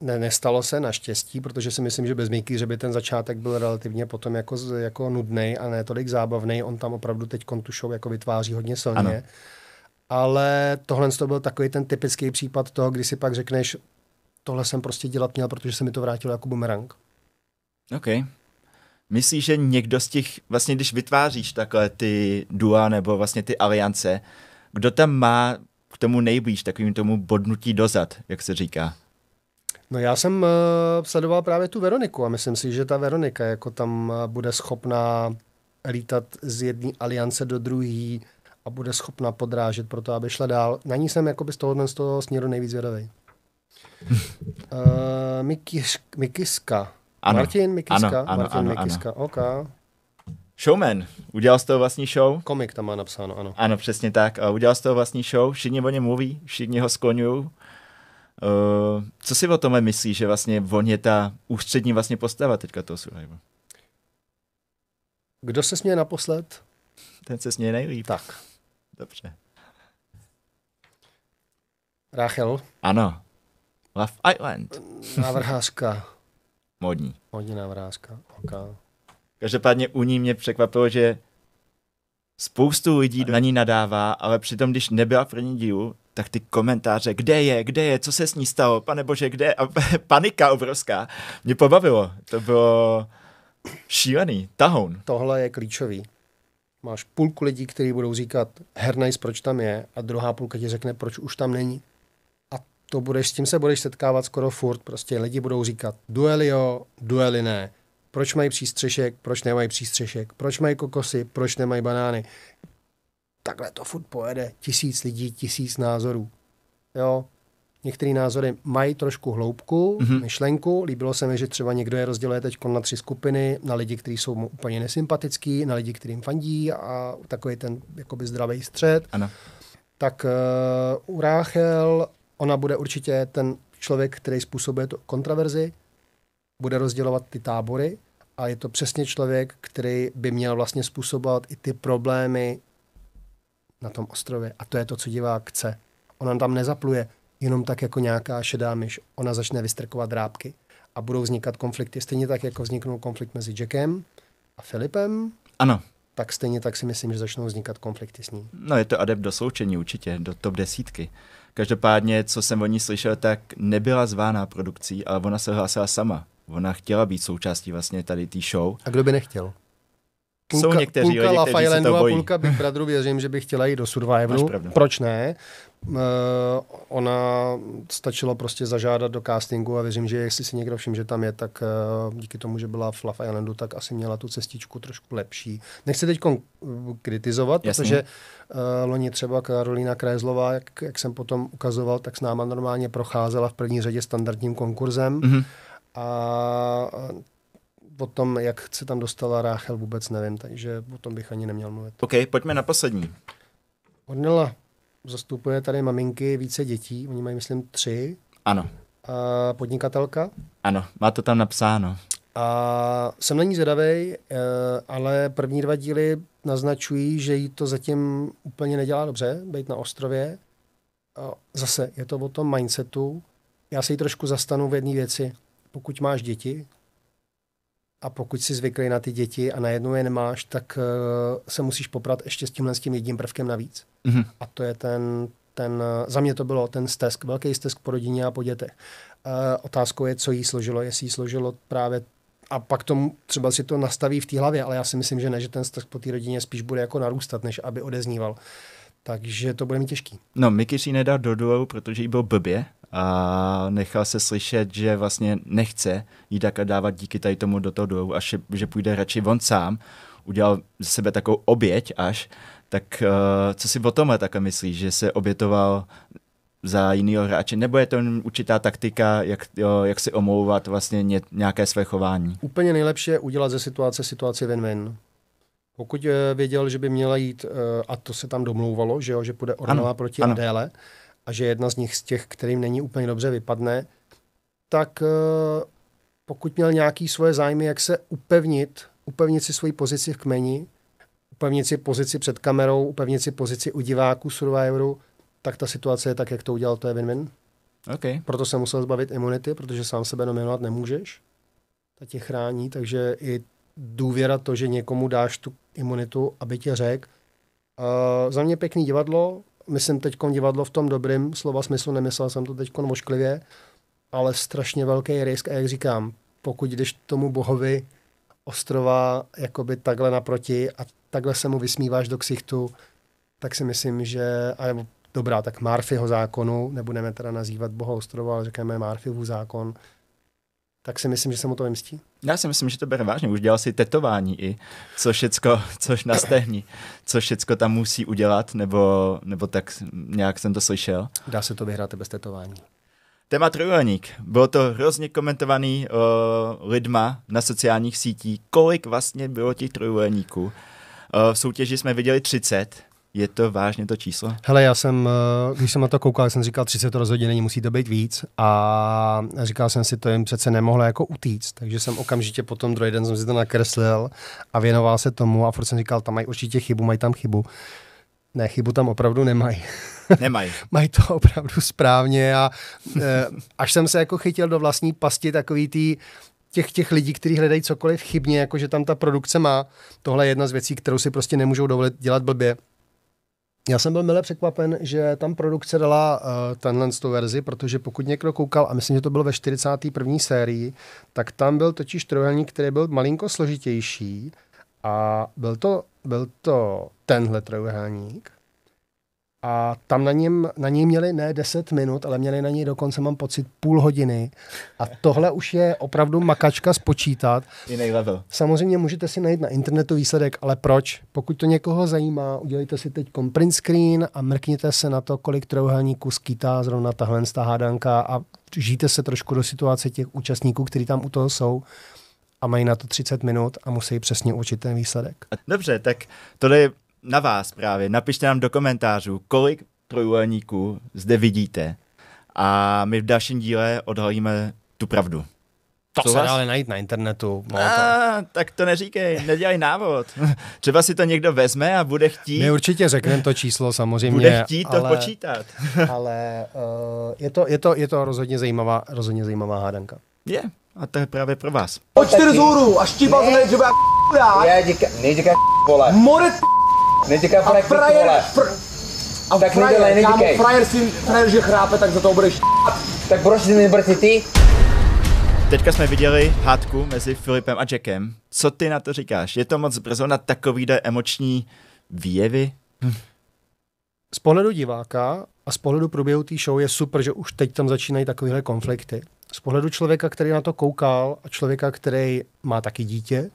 ne, nestalo se naštěstí, protože si myslím, že bez Mikýře by ten začátek byl relativně potom jako, jako nudný a ne tolik zábavný. On tam opravdu teď kontušou jako vytváří hodně silně. Ano ale tohle to byl takový ten typický případ toho, kdy si pak řekneš, tohle jsem prostě dělat měl, protože se mi to vrátilo jako bumerang. OK. Myslíš, že někdo z těch, vlastně když vytváříš takhle ty dua nebo vlastně ty aliance, kdo tam má k tomu nejblíž, takovým tomu bodnutí dozad, jak se říká? No já jsem uh, sledoval právě tu Veroniku a myslím si, že ta Veronika jako tam eh, bude schopná lítat z jedné aliance do druhé, a bude schopna podrážet pro to, aby šla dál. Na ní jsem jakoby z toho, z toho směru nejvíc vědavý. uh, [LAUGHS] eh, Mikiš, Mikiska. Ano. Martin Mikiska? Ano, ano, Martin ano, Mikiska, ano. OK. Showman. Udělal z toho vlastní show? Komik tam má napsáno, ano. Ano, přesně tak. Eh, udělal z toho vlastní show, všichni o něm mluví, všichni ho skloňují. Uh, co si o tom myslíš, že vlastně on je ta ústřední vlastně postava teďka toho Survivor? Kdo se směje naposled? Ten se směje nejlíp. Tak. Dobře. Rachel. Ano. Love Island. Návrhářka. Modní. Modní návrhářka. Okay. Každopádně u ní mě překvapilo, že spoustu lidí na ní nadává, ale přitom, když nebyla v první dílu, tak ty komentáře, kde je, kde je, co se s ní stalo, pane bože, kde je, [LAUGHS] panika obrovská, mě pobavilo. To bylo šílený, tahoun. Tohle je klíčový máš půlku lidí, kteří budou říkat hernajs, proč tam je, a druhá půlka ti řekne, proč už tam není. A to budeš, s tím se budeš setkávat skoro furt. Prostě lidi budou říkat dueli jo, dueli ne. Proč mají přístřešek, proč nemají přístřešek, proč mají kokosy, proč nemají banány. Takhle to furt pojede. Tisíc lidí, tisíc názorů. Jo, Některé názory mají trošku hloubku, mm-hmm. myšlenku. Líbilo se mi, že třeba někdo je rozděluje teď na tři skupiny, na lidi, kteří jsou mu úplně nesympatický, na lidi, kterým fandí a takový ten jakoby zdravý střed. Ano. Tak uh, u Ráchel ona bude určitě ten člověk, který způsobuje tu kontraverzi, bude rozdělovat ty tábory a je to přesně člověk, který by měl vlastně způsobovat i ty problémy na tom ostrově. A to je to, co divák chce. Ona tam nezapluje jenom tak jako nějaká šedá myš. Ona začne vystrkovat drábky a budou vznikat konflikty. Stejně tak, jako vzniknul konflikt mezi Jackem a Filipem. Ano. Tak stejně tak si myslím, že začnou vznikat konflikty s ní. No je to adept do sloučení určitě, do top desítky. Každopádně, co jsem o ní slyšel, tak nebyla zvána produkcí, ale ona se hlásila sama. Ona chtěla být součástí vlastně tady té show. A kdo by nechtěl? Půlka, Jsou někteří, půlka lidi, kteří se to bojí. a půlka Big Brotheru věřím, že by chtěla jít do Survivoru. Proč ne? Uh, ona stačilo prostě zažádat do castingu a věřím, že jestli si někdo všim, že tam je, tak uh, díky tomu, že byla v Love Islandu, tak asi měla tu cestičku trošku lepší. Nechci teď kritizovat, Jasně. protože uh, loni třeba Karolina Krézlová, jak, jak jsem potom ukazoval, tak s náma normálně procházela v první řadě standardním konkurzem. Mm-hmm a o tom, jak se tam dostala Ráchel, vůbec nevím, takže o tom bych ani neměl mluvit. OK, pojďme na poslední. Ornella zastupuje tady maminky více dětí, oni mají, myslím, tři. Ano. A podnikatelka? Ano, má to tam napsáno. A jsem na ní zvedavý, eh, ale první dva díly naznačují, že jí to zatím úplně nedělá dobře, být na ostrově. A zase je to o tom mindsetu. Já se jí trošku zastanu v jedné věci. Pokud máš děti, a pokud si zvyklý na ty děti a najednou je nemáš, tak eh, se musíš poprat ještě s tímhle s tím jedním prvkem navíc. Mm-hmm. A to je ten, ten, eh, za mě to bylo ten stesk, velký stesk po rodině a po dětech. Eh, otázkou je, co jí složilo, jestli jí složilo právě a pak tomu třeba si to nastaví v té hlavě, ale já si myslím, že ne, že ten stesk po té rodině spíš bude jako narůstat, než aby odezníval takže to bude mít těžký. No, Mickey si nedal do duelu, protože jí byl blbě a nechal se slyšet, že vlastně nechce jí tak dávat díky tady tomu do toho duelu až že, že půjde radši on sám. Udělal ze sebe takovou oběť až. Tak uh, co si o tomhle tak myslíš, že se obětoval za jinýho hráče, nebo je to určitá taktika, jak, jo, jak si omlouvat vlastně nějaké své chování? Úplně nejlepší je udělat ze situace situaci win-win. Pokud eh, věděl, že by měla jít, eh, a to se tam domlouvalo, že, jo, že půjde Ornella proti ano. Adéle, a že jedna z nich z těch, kterým není úplně dobře, vypadne, tak eh, pokud měl nějaký svoje zájmy, jak se upevnit, upevnit si svoji pozici v kmeni, upevnit si pozici před kamerou, upevnit si pozici u diváků Survivoru, tak ta situace je tak, jak to udělal, to je win-win. Okay. Proto se musel zbavit imunity, protože sám sebe nominovat nemůžeš. Ta tě chrání, takže i důvěra to, že někomu dáš tu imunitu, aby ti řekl. Uh, za mě pěkný divadlo, myslím teď divadlo v tom dobrým slova smyslu, nemyslel jsem to teď ošklivě, ale strašně velký risk a jak říkám, pokud jdeš tomu bohovi ostrova jakoby takhle naproti a takhle se mu vysmíváš do ksichtu, tak si myslím, že, a nebo dobrá, tak Marfyho zákonu, nebudeme teda nazývat boha ostrova, ale řekneme Murphyho zákon, tak si myslím, že se mu to vymstí. Já si myslím, že to bere vážně. Už dělal si tetování i, co všecko, což na stehni, co všecko tam musí udělat, nebo, nebo tak nějak jsem to slyšel. Dá se to vyhrát bez tetování. Téma trojúhelník. Bylo to hrozně komentovaný o, lidma na sociálních sítích, kolik vlastně bylo těch trojúhelníků. v soutěži jsme viděli 30, je to vážně to číslo? Hele, já jsem, eh, když jsem na to koukal, jsem říkal 30 rozhodně není, musí to být víc. A říkal jsem si, to jim přece nemohlo jako utíct. Takže jsem okamžitě potom druhý den jsem si to nakreslil a věnoval se tomu a furt jsem říkal, tam mají určitě chybu, mají tam chybu. Ne, chybu tam opravdu nemají. [LAUGHS] Nemají. mají to opravdu správně a eh, až jsem se jako chytil do vlastní pasti takový tý, těch, těch lidí, kteří hledají cokoliv chybně, jako že tam ta produkce má. Tohle je jedna z věcí, kterou si prostě nemůžou dovolit dělat blbě já jsem byl milé překvapen, že tam produkce dala uh, tenhle tu verzi, protože pokud někdo koukal, a myslím, že to bylo ve 41. sérii, tak tam byl totiž trojuhelník, který byl malinko složitější a byl to, byl to tenhle trojuhelník a tam na, něm, na něj měli ne 10 minut, ale měli na něj dokonce, mám pocit, půl hodiny. A tohle už je opravdu makačka spočítat. Jiný level. Samozřejmě můžete si najít na internetu výsledek, ale proč? Pokud to někoho zajímá, udělejte si teď print screen a mrkněte se na to, kolik trojuhelníků skýtá zrovna tahle ta hádanka a žijte se trošku do situace těch účastníků, kteří tam u toho jsou a mají na to 30 minut a musí přesně určit ten výsledek. Dobře, tak tohle je na vás právě. Napište nám do komentářů, kolik trojuhelníků zde vidíte. A my v dalším díle odhalíme tu pravdu. To Co se vás? dále najít na internetu. A, tak to neříkej, nedělej návod. Třeba si to někdo vezme a bude chtít. My určitě řekneme to číslo samozřejmě. Bude chtít ale, to počítat. ale uh, je, to, je, to, je to rozhodně zajímavá, rozhodně zajímavá hádanka. Je, a to je právě pro vás. O čtyři zůru a štípat že bude Já díka, nejdíka vole. Neříká a frajer, fr... A tak frajer, nedělej, neříkej. Kámo, frajer, si, frajer, že chrápe, tak za to budeš Tak proč si nebrat ty? Teďka jsme viděli hádku mezi Filipem a Jackem. Co ty na to říkáš? Je to moc brzo na takovýhle emoční výjevy? Hm. Z pohledu diváka a z pohledu průběhu té show je super, že už teď tam začínají takovéhle konflikty. Z pohledu člověka, který na to koukal a člověka, který má taky dítě,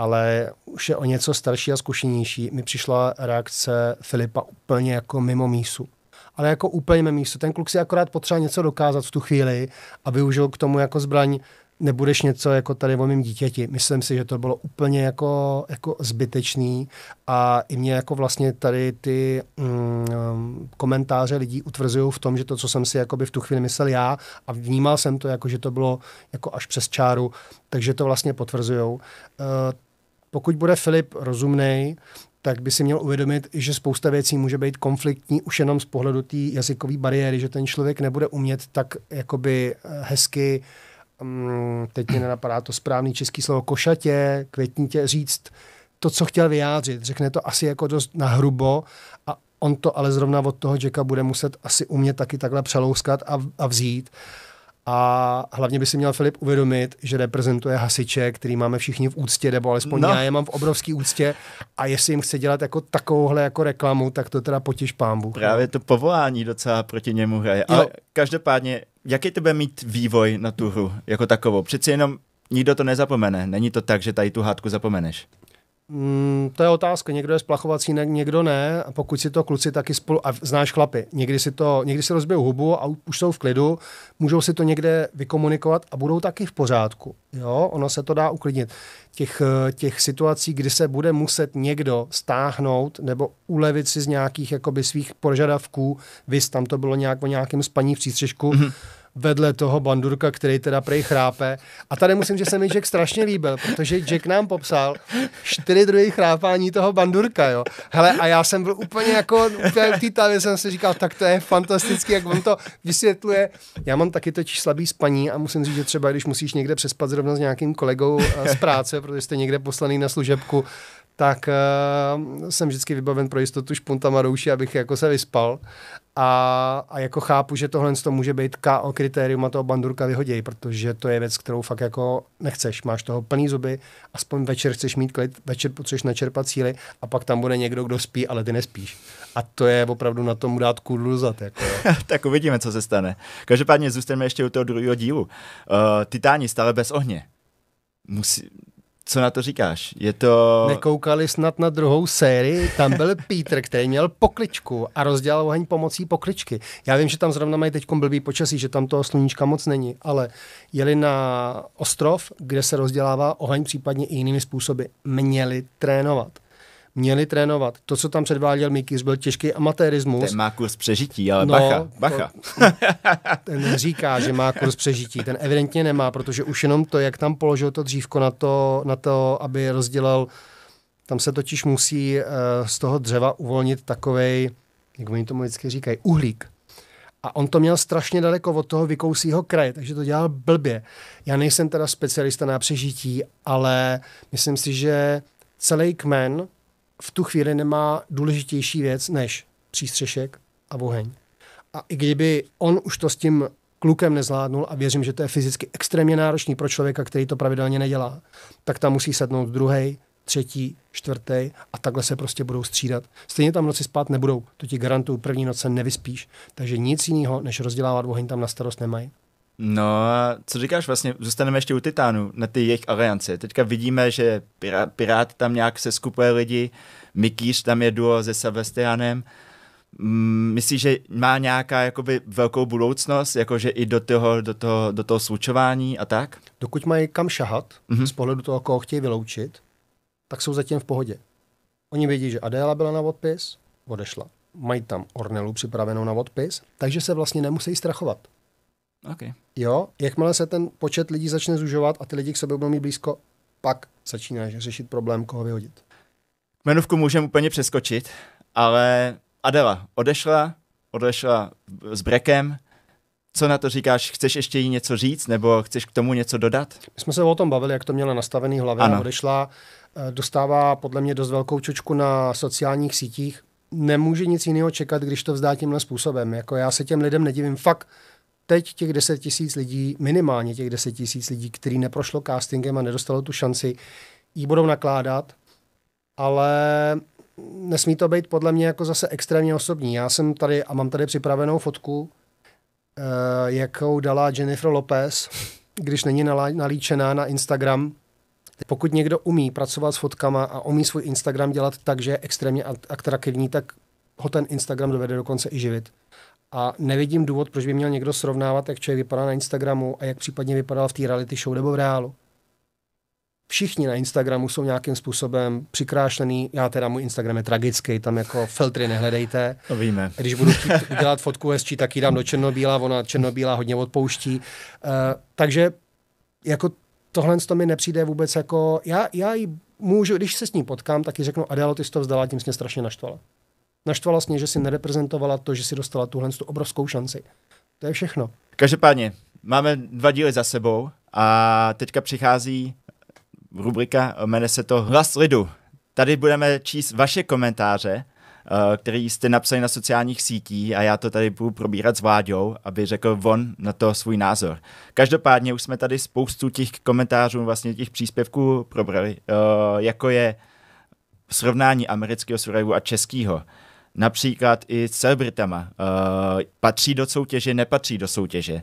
ale už je o něco starší a zkušenější, mi přišla reakce Filipa úplně jako mimo mísu. Ale jako úplně mimo mísu. Ten kluk si akorát potřeba něco dokázat v tu chvíli a využil k tomu jako zbraň nebudeš něco jako tady o mým dítěti. Myslím si, že to bylo úplně jako, jako zbytečný a i mě jako vlastně tady ty mm, komentáře lidí utvrzují v tom, že to, co jsem si by v tu chvíli myslel já a vnímal jsem to jako, že to bylo jako až přes čáru, takže to vlastně potvrzují. Eh, pokud bude Filip rozumný, tak by si měl uvědomit, že spousta věcí může být konfliktní už jenom z pohledu té jazykové bariéry, že ten člověk nebude umět tak jakoby eh, hezky, um, teď mě nenapadá to správný český slovo, košatě, květnitě říct to, co chtěl vyjádřit. Řekne to asi jako dost nahrubo a on to ale zrovna od toho Jacka bude muset asi umět taky takhle přelouskat a, a vzít. Uh, a hlavně by si měl Filip uvědomit, že reprezentuje hasiče, který máme všichni v úctě, nebo alespoň no. já je mám v obrovský úctě. A jestli jim chce dělat jako takovouhle jako reklamu, tak to teda potěž pámbu. Právě to povolání docela proti němu hraje. Jo. Ale každopádně, jaký to bude mít vývoj na tu hru jako takovou? Přeci jenom nikdo to nezapomene. Není to tak, že tady tu hádku zapomeneš. Mm, to je otázka. Někdo je splachovací, někdo ne. A pokud si to kluci taky spolu, a znáš chlapy, někdy si, to, někdy si rozbijou hubu a už jsou v klidu, můžou si to někde vykomunikovat a budou taky v pořádku. Jo, ono se to dá uklidnit. Těch, eh, těch situací, kdy se bude muset někdo stáhnout nebo ulevit si z nějakých jakoby, svých požadavků, vys tam to bylo nějak o nějakém spaní v přístřežku, mm-hmm vedle toho bandurka, který teda prej chrápe. A tady musím, že se mi Jack strašně líbil, protože Jack nám popsal čtyři druhé chrápání toho bandurka, jo. Hele, a já jsem byl úplně jako, úplně v té tavě jsem si říkal, tak to je fantastický, jak on to vysvětluje. Já mám taky totiž slabý spaní a musím říct, že třeba když musíš někde přespat zrovna s nějakým kolegou eh, z práce, protože jste někde poslaný na služebku, tak uh, jsem vždycky vybaven pro jistotu špuntama rouši, abych jako se vyspal. A, a jako chápu, že tohle to může být KO kritérium a toho bandurka vyhoděj, protože to je věc, kterou fakt jako nechceš. Máš toho plný zuby, aspoň večer chceš mít klid, večer potřebuješ načerpat síly a pak tam bude někdo, kdo spí, ale ty nespíš. A to je opravdu na tom dát kudlu za Jako. [LAUGHS] tak uvidíme, co se stane. Každopádně zůstaneme ještě u toho druhého dílu. Uh, Titáni stále bez ohně. Musí, co na to říkáš? Je to... Nekoukali snad na druhou sérii, tam byl [LAUGHS] Peter, který měl pokličku a rozdělal oheň pomocí pokličky. Já vím, že tam zrovna mají teď blbý počasí, že tam toho sluníčka moc není, ale jeli na ostrov, kde se rozdělává oheň případně i jinými způsoby. Měli trénovat měli trénovat. To, co tam předváděl Mikýř, byl těžký amatérismus. Ten má kurz přežití, ale no, bacha, bacha. To, [LAUGHS] ten říká, že má kurz přežití, ten evidentně nemá, protože už jenom to, jak tam položil to dřívko na to, na to aby rozdělal, tam se totiž musí uh, z toho dřeva uvolnit takovej, jak oni tomu vždycky říkají, uhlík. A on to měl strašně daleko od toho vykousího kraje, takže to dělal blbě. Já nejsem teda specialista na přežití, ale myslím si, že celý kmen v tu chvíli nemá důležitější věc než přístřešek a oheň. A i kdyby on už to s tím klukem nezvládnul a věřím, že to je fyzicky extrémně náročný pro člověka, který to pravidelně nedělá, tak tam musí sednout druhý, třetí, čtvrtý a takhle se prostě budou střídat. Stejně tam noci spát nebudou, to ti garantuju, první noc se nevyspíš, takže nic jiného než rozdělávat oheň tam na starost nemají. No a co říkáš vlastně, zůstaneme ještě u titánu na ty jejich aliance. Teďka vidíme, že Pirá, Pirát tam nějak se skupuje lidi, Mikýř tam je duo se Sebastianem. Mm, myslíš, že má nějaká jakoby velkou budoucnost, jakože i do toho, do toho, do toho slučování a tak? Dokud mají kam šahat, mm-hmm. z pohledu toho, koho chtějí vyloučit, tak jsou zatím v pohodě. Oni vědí, že Adéla byla na odpis, odešla. Mají tam Ornelu připravenou na odpis, takže se vlastně nemusí strachovat. Okay. Jo, jakmile se ten počet lidí začne zužovat a ty lidi k sobě budou mít blízko, pak začínáš řešit problém, koho vyhodit. Menovku můžeme úplně přeskočit, ale Adela odešla, odešla s Brekem. Co na to říkáš? Chceš ještě jí něco říct nebo chceš k tomu něco dodat? My jsme se o tom bavili, jak to měla nastavený hlavě ano. a odešla. Eh, dostává podle mě dost velkou čočku na sociálních sítích. Nemůže nic jiného čekat, když to vzdá tímhle způsobem. Jako já se těm lidem nedivím. Fakt teď těch 10 tisíc lidí, minimálně těch 10 tisíc lidí, který neprošlo castingem a nedostalo tu šanci, jí budou nakládat, ale nesmí to být podle mě jako zase extrémně osobní. Já jsem tady a mám tady připravenou fotku, eh, jakou dala Jennifer Lopez, když není nalíčená na Instagram. Pokud někdo umí pracovat s fotkama a umí svůj Instagram dělat tak, že je extrémně atraktivní, tak ho ten Instagram dovede dokonce i živit. A nevidím důvod, proč by měl někdo srovnávat, jak člověk vypadá na Instagramu a jak případně vypadal v té reality show nebo v reálu. Všichni na Instagramu jsou nějakým způsobem přikrášlený. Já teda, můj Instagram je tragický, tam jako filtry nehledejte. To víme. Když budu chtít udělat fotku hezčí, tak ji dám do černobíla, ona černobíla hodně odpouští. Uh, takže jako tohle to mi nepřijde vůbec jako, já, já ji můžu, když se s ní potkám, tak ji řeknu, Adélo, ty jsi to vzdala, tím jsi mě strašně naštvala naštvala sně, že si nereprezentovala to, že si dostala tuhle tu obrovskou šanci. To je všechno. Každopádně, máme dva díly za sebou a teďka přichází rubrika, jmenuje se to Hlas lidu. Tady budeme číst vaše komentáře, eh, který jste napsali na sociálních sítích a já to tady budu probírat s Vláďou, aby řekl von na to svůj názor. Každopádně už jsme tady spoustu těch komentářů, vlastně těch příspěvků probrali, eh, jako je srovnání amerického survivalu a českého například i s celebritama. Uh, patří do soutěže, nepatří do soutěže.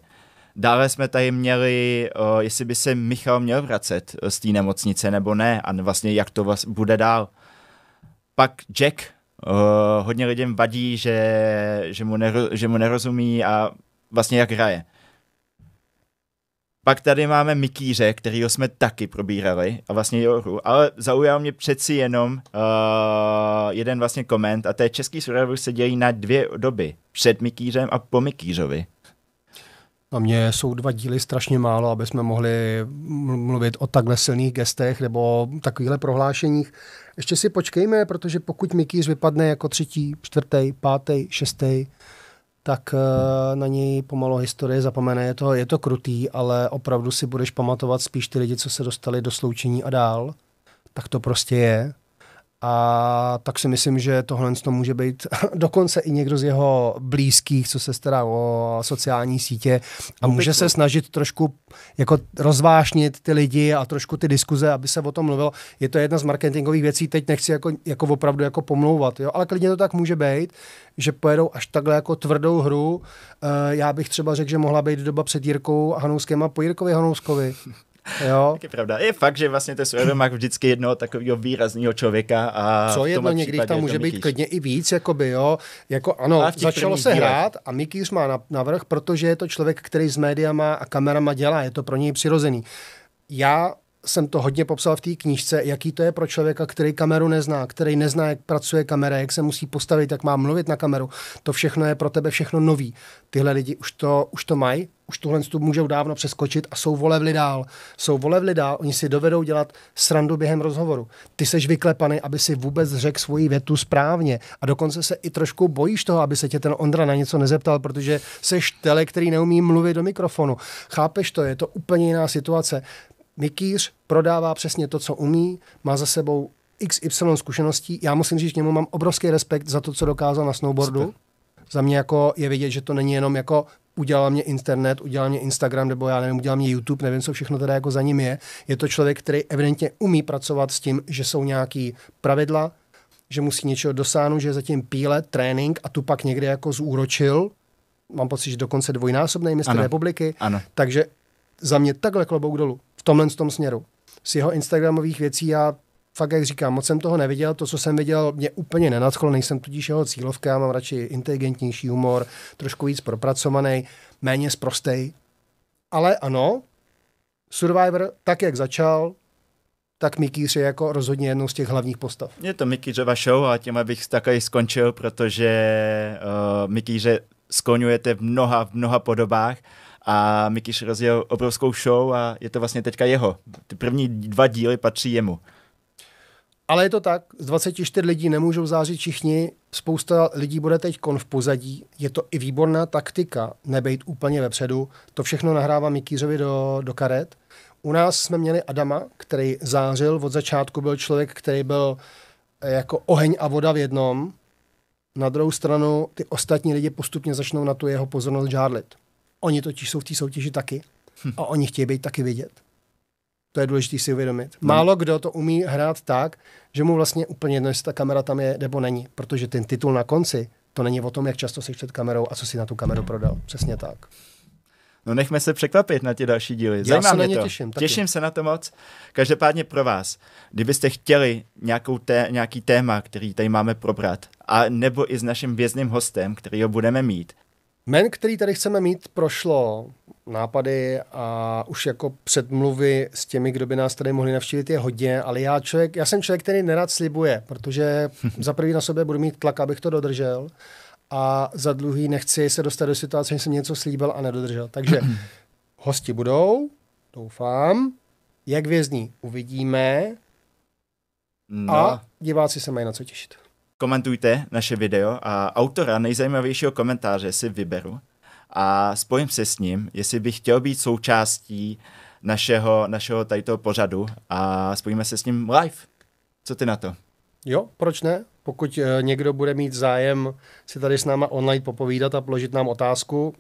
Dále jsme tady měli, uh, jestli by se Michal měl vracet z té nemocnice nebo ne a vlastně jak to vlastně bude dál. Pak Jack, uh, hodně lidem vadí, že, že, mu nero, že mu nerozumí a vlastně jak hraje. Pak tady máme Mikýře, kterýho jsme taky probírali, a vlastně jeho hru, ale zaujal mě přeci jenom uh, jeden vlastně koment, a to je český survival se dělí na dvě doby, před Mikýřem a po Mikýřovi. Na mě jsou dva díly strašně málo, aby jsme mohli mluvit o takhle silných gestech nebo takovýchhle prohlášeních. Ještě si počkejme, protože pokud Mikýř vypadne jako třetí, čtvrtý, pátý, šestý, tak eh, na něj pomalu historie zapomene. Je to, je to krutý, ale opravdu si budeš pamatovat spíš ty lidi, co se dostali do sloučení a dál. Tak to prostě je. A tak si myslím, že tohle to může být [LAUGHS] dokonce i někdo z jeho blízkých, co se stará o sociální sítě a no, může se snažit trošku jako rozvášnit ty lidi a trošku ty diskuze, aby se o tom mluvilo. Je to jedna z marketingových věcí, teď nechci jako, jako opravdu jako pomlouvat, jo? ale klidně to tak může být, že pojedou až takhle jako tvrdou hru. Eh, já bych třeba řekl, že mohla být doba před Jirkou a Hanouskem a po Jirkovi Hanouskovi. [LAUGHS] Jo. Tak je pravda. Je fakt, že vlastně to je má vždycky jednoho takového výrazného člověka. A Co jedno, někdy tam může být klidně i víc, jakoby, jo. Jako, ano, začalo se díle. hrát a Mikýř má navrh, protože je to člověk, který s médiama a kamerama dělá, je to pro něj přirozený. Já jsem to hodně popsal v té knížce, jaký to je pro člověka, který kameru nezná, který nezná, jak pracuje kamera, jak se musí postavit, jak má mluvit na kameru. To všechno je pro tebe všechno nový. Tyhle lidi už to, už to mají, už tuhle tu můžou dávno přeskočit a jsou volevli dál. Jsou volevli dál, oni si dovedou dělat srandu během rozhovoru. Ty seš vyklepaný, aby si vůbec řekl svoji větu správně a dokonce se i trošku bojíš toho, aby se tě ten Ondra na něco nezeptal, protože seš tele, který neumí mluvit do mikrofonu. Chápeš to, je to úplně jiná situace. Mikýř prodává přesně to, co umí, má za sebou XY zkušeností. Já musím říct, že němu mám obrovský respekt za to, co dokázal na snowboardu. Super. Za mě jako je vidět, že to není jenom jako udělal mě internet, udělal mě Instagram, nebo já nevím, udělal mě YouTube, nevím, co všechno teda jako za ním je. Je to člověk, který evidentně umí pracovat s tím, že jsou nějaký pravidla, že musí něčeho dosáhnout, že je zatím píle, trénink a tu pak někde jako zúročil. Mám pocit, že dokonce dvojnásobný mistr ano. republiky. Ano. Takže za mě takhle klobouk dolů tomhle tom směru. Z jeho Instagramových věcí já fakt, jak říkám, moc jsem toho neviděl. To, co jsem viděl, mě úplně nenadchlo, nejsem tudíž jeho cílovka, já mám radši inteligentnější humor, trošku víc propracovaný, méně sprostej. Ale ano, Survivor, tak jak začal, tak Mikýř je jako rozhodně jednou z těch hlavních postav. Je to Mikýřova show a tím bych také skončil, protože uh, Mikýře skloňujete v mnoha, v mnoha podobách a Mikiš rozjel obrovskou show a je to vlastně teďka jeho. Ty první dva díly patří jemu. Ale je to tak, z 24 lidí nemůžou zářit všichni, spousta lidí bude teď kon v pozadí, je to i výborná taktika nebejt úplně vepředu, to všechno nahrává Mikýřovi do, do karet. U nás jsme měli Adama, který zářil, od začátku byl člověk, který byl eh, jako oheň a voda v jednom, na druhou stranu ty ostatní lidi postupně začnou na tu jeho pozornost žádlit. Oni totiž jsou v té soutěži taky hm. a oni chtějí být taky vidět. To je důležité si uvědomit. No. Málo kdo to umí hrát tak, že mu vlastně úplně jedno, jestli ta kamera tam je nebo není, protože ten titul na konci, to není o tom, jak často jsi před kamerou a co si na tu kameru prodal. Přesně tak. No nechme se překvapit na ty další díly. Zajímá Já se mě na ně to. těším. Taky. Těším se na to moc. Každopádně pro vás, kdybyste chtěli nějakou té, nějaký téma, který tady máme probrat, a nebo i s naším vězným hostem, který ho budeme mít, Men, který tady chceme mít, prošlo nápady a už jako předmluvy s těmi, kdo by nás tady mohli navštívit, je hodně, ale já, člověk, já jsem člověk, který nerad slibuje, protože [LAUGHS] za prvý na sobě budu mít tlak, abych to dodržel a za druhý nechci se dostat do situace, že jsem něco slíbil a nedodržel. Takže [CLEARS THROAT] hosti budou, doufám, jak vězní uvidíme no. a diváci se mají na co těšit. Komentujte naše video a autora nejzajímavějšího komentáře si vyberu a spojím se s ním, jestli bych chtěl být součástí našeho, našeho tadyto pořadu a spojíme se s ním live. Co ty na to? Jo, proč ne? Pokud eh, někdo bude mít zájem si tady s náma online popovídat a položit nám otázku,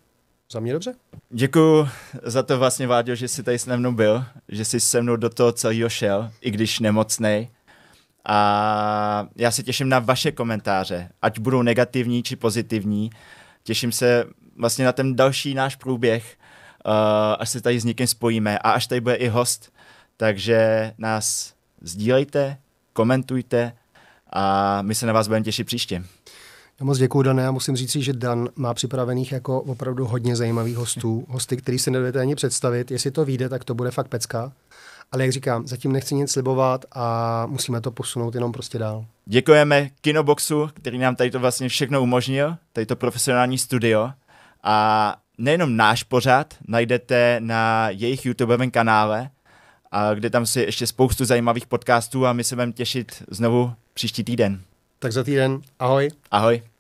za mě dobře. Děkuji za to vlastně, Váďo, že jsi tady se mnou byl, že jsi se mnou do toho celého šel, i když nemocnej. A já se těším na vaše komentáře, ať budou negativní či pozitivní. Těším se vlastně na ten další náš průběh, uh, až se tady s někým spojíme a až tady bude i host. Takže nás sdílejte, komentujte a my se na vás budeme těšit příště. Já moc děkuji, Dané. Já musím říct, že Dan má připravených jako opravdu hodně zajímavých hostů. Hosty, který si nedovedete ani představit. Jestli to vyjde, tak to bude fakt pecka. Ale jak říkám, zatím nechci nic slibovat a musíme to posunout jenom prostě dál. Děkujeme Kinoboxu, který nám tady to vlastně všechno umožnil, tady to profesionální studio. A nejenom náš pořad najdete na jejich YouTubeovém kanále, a kde tam si ještě spoustu zajímavých podcastů a my se budeme těšit znovu příští týden. Tak za týden. Ahoj. Ahoj.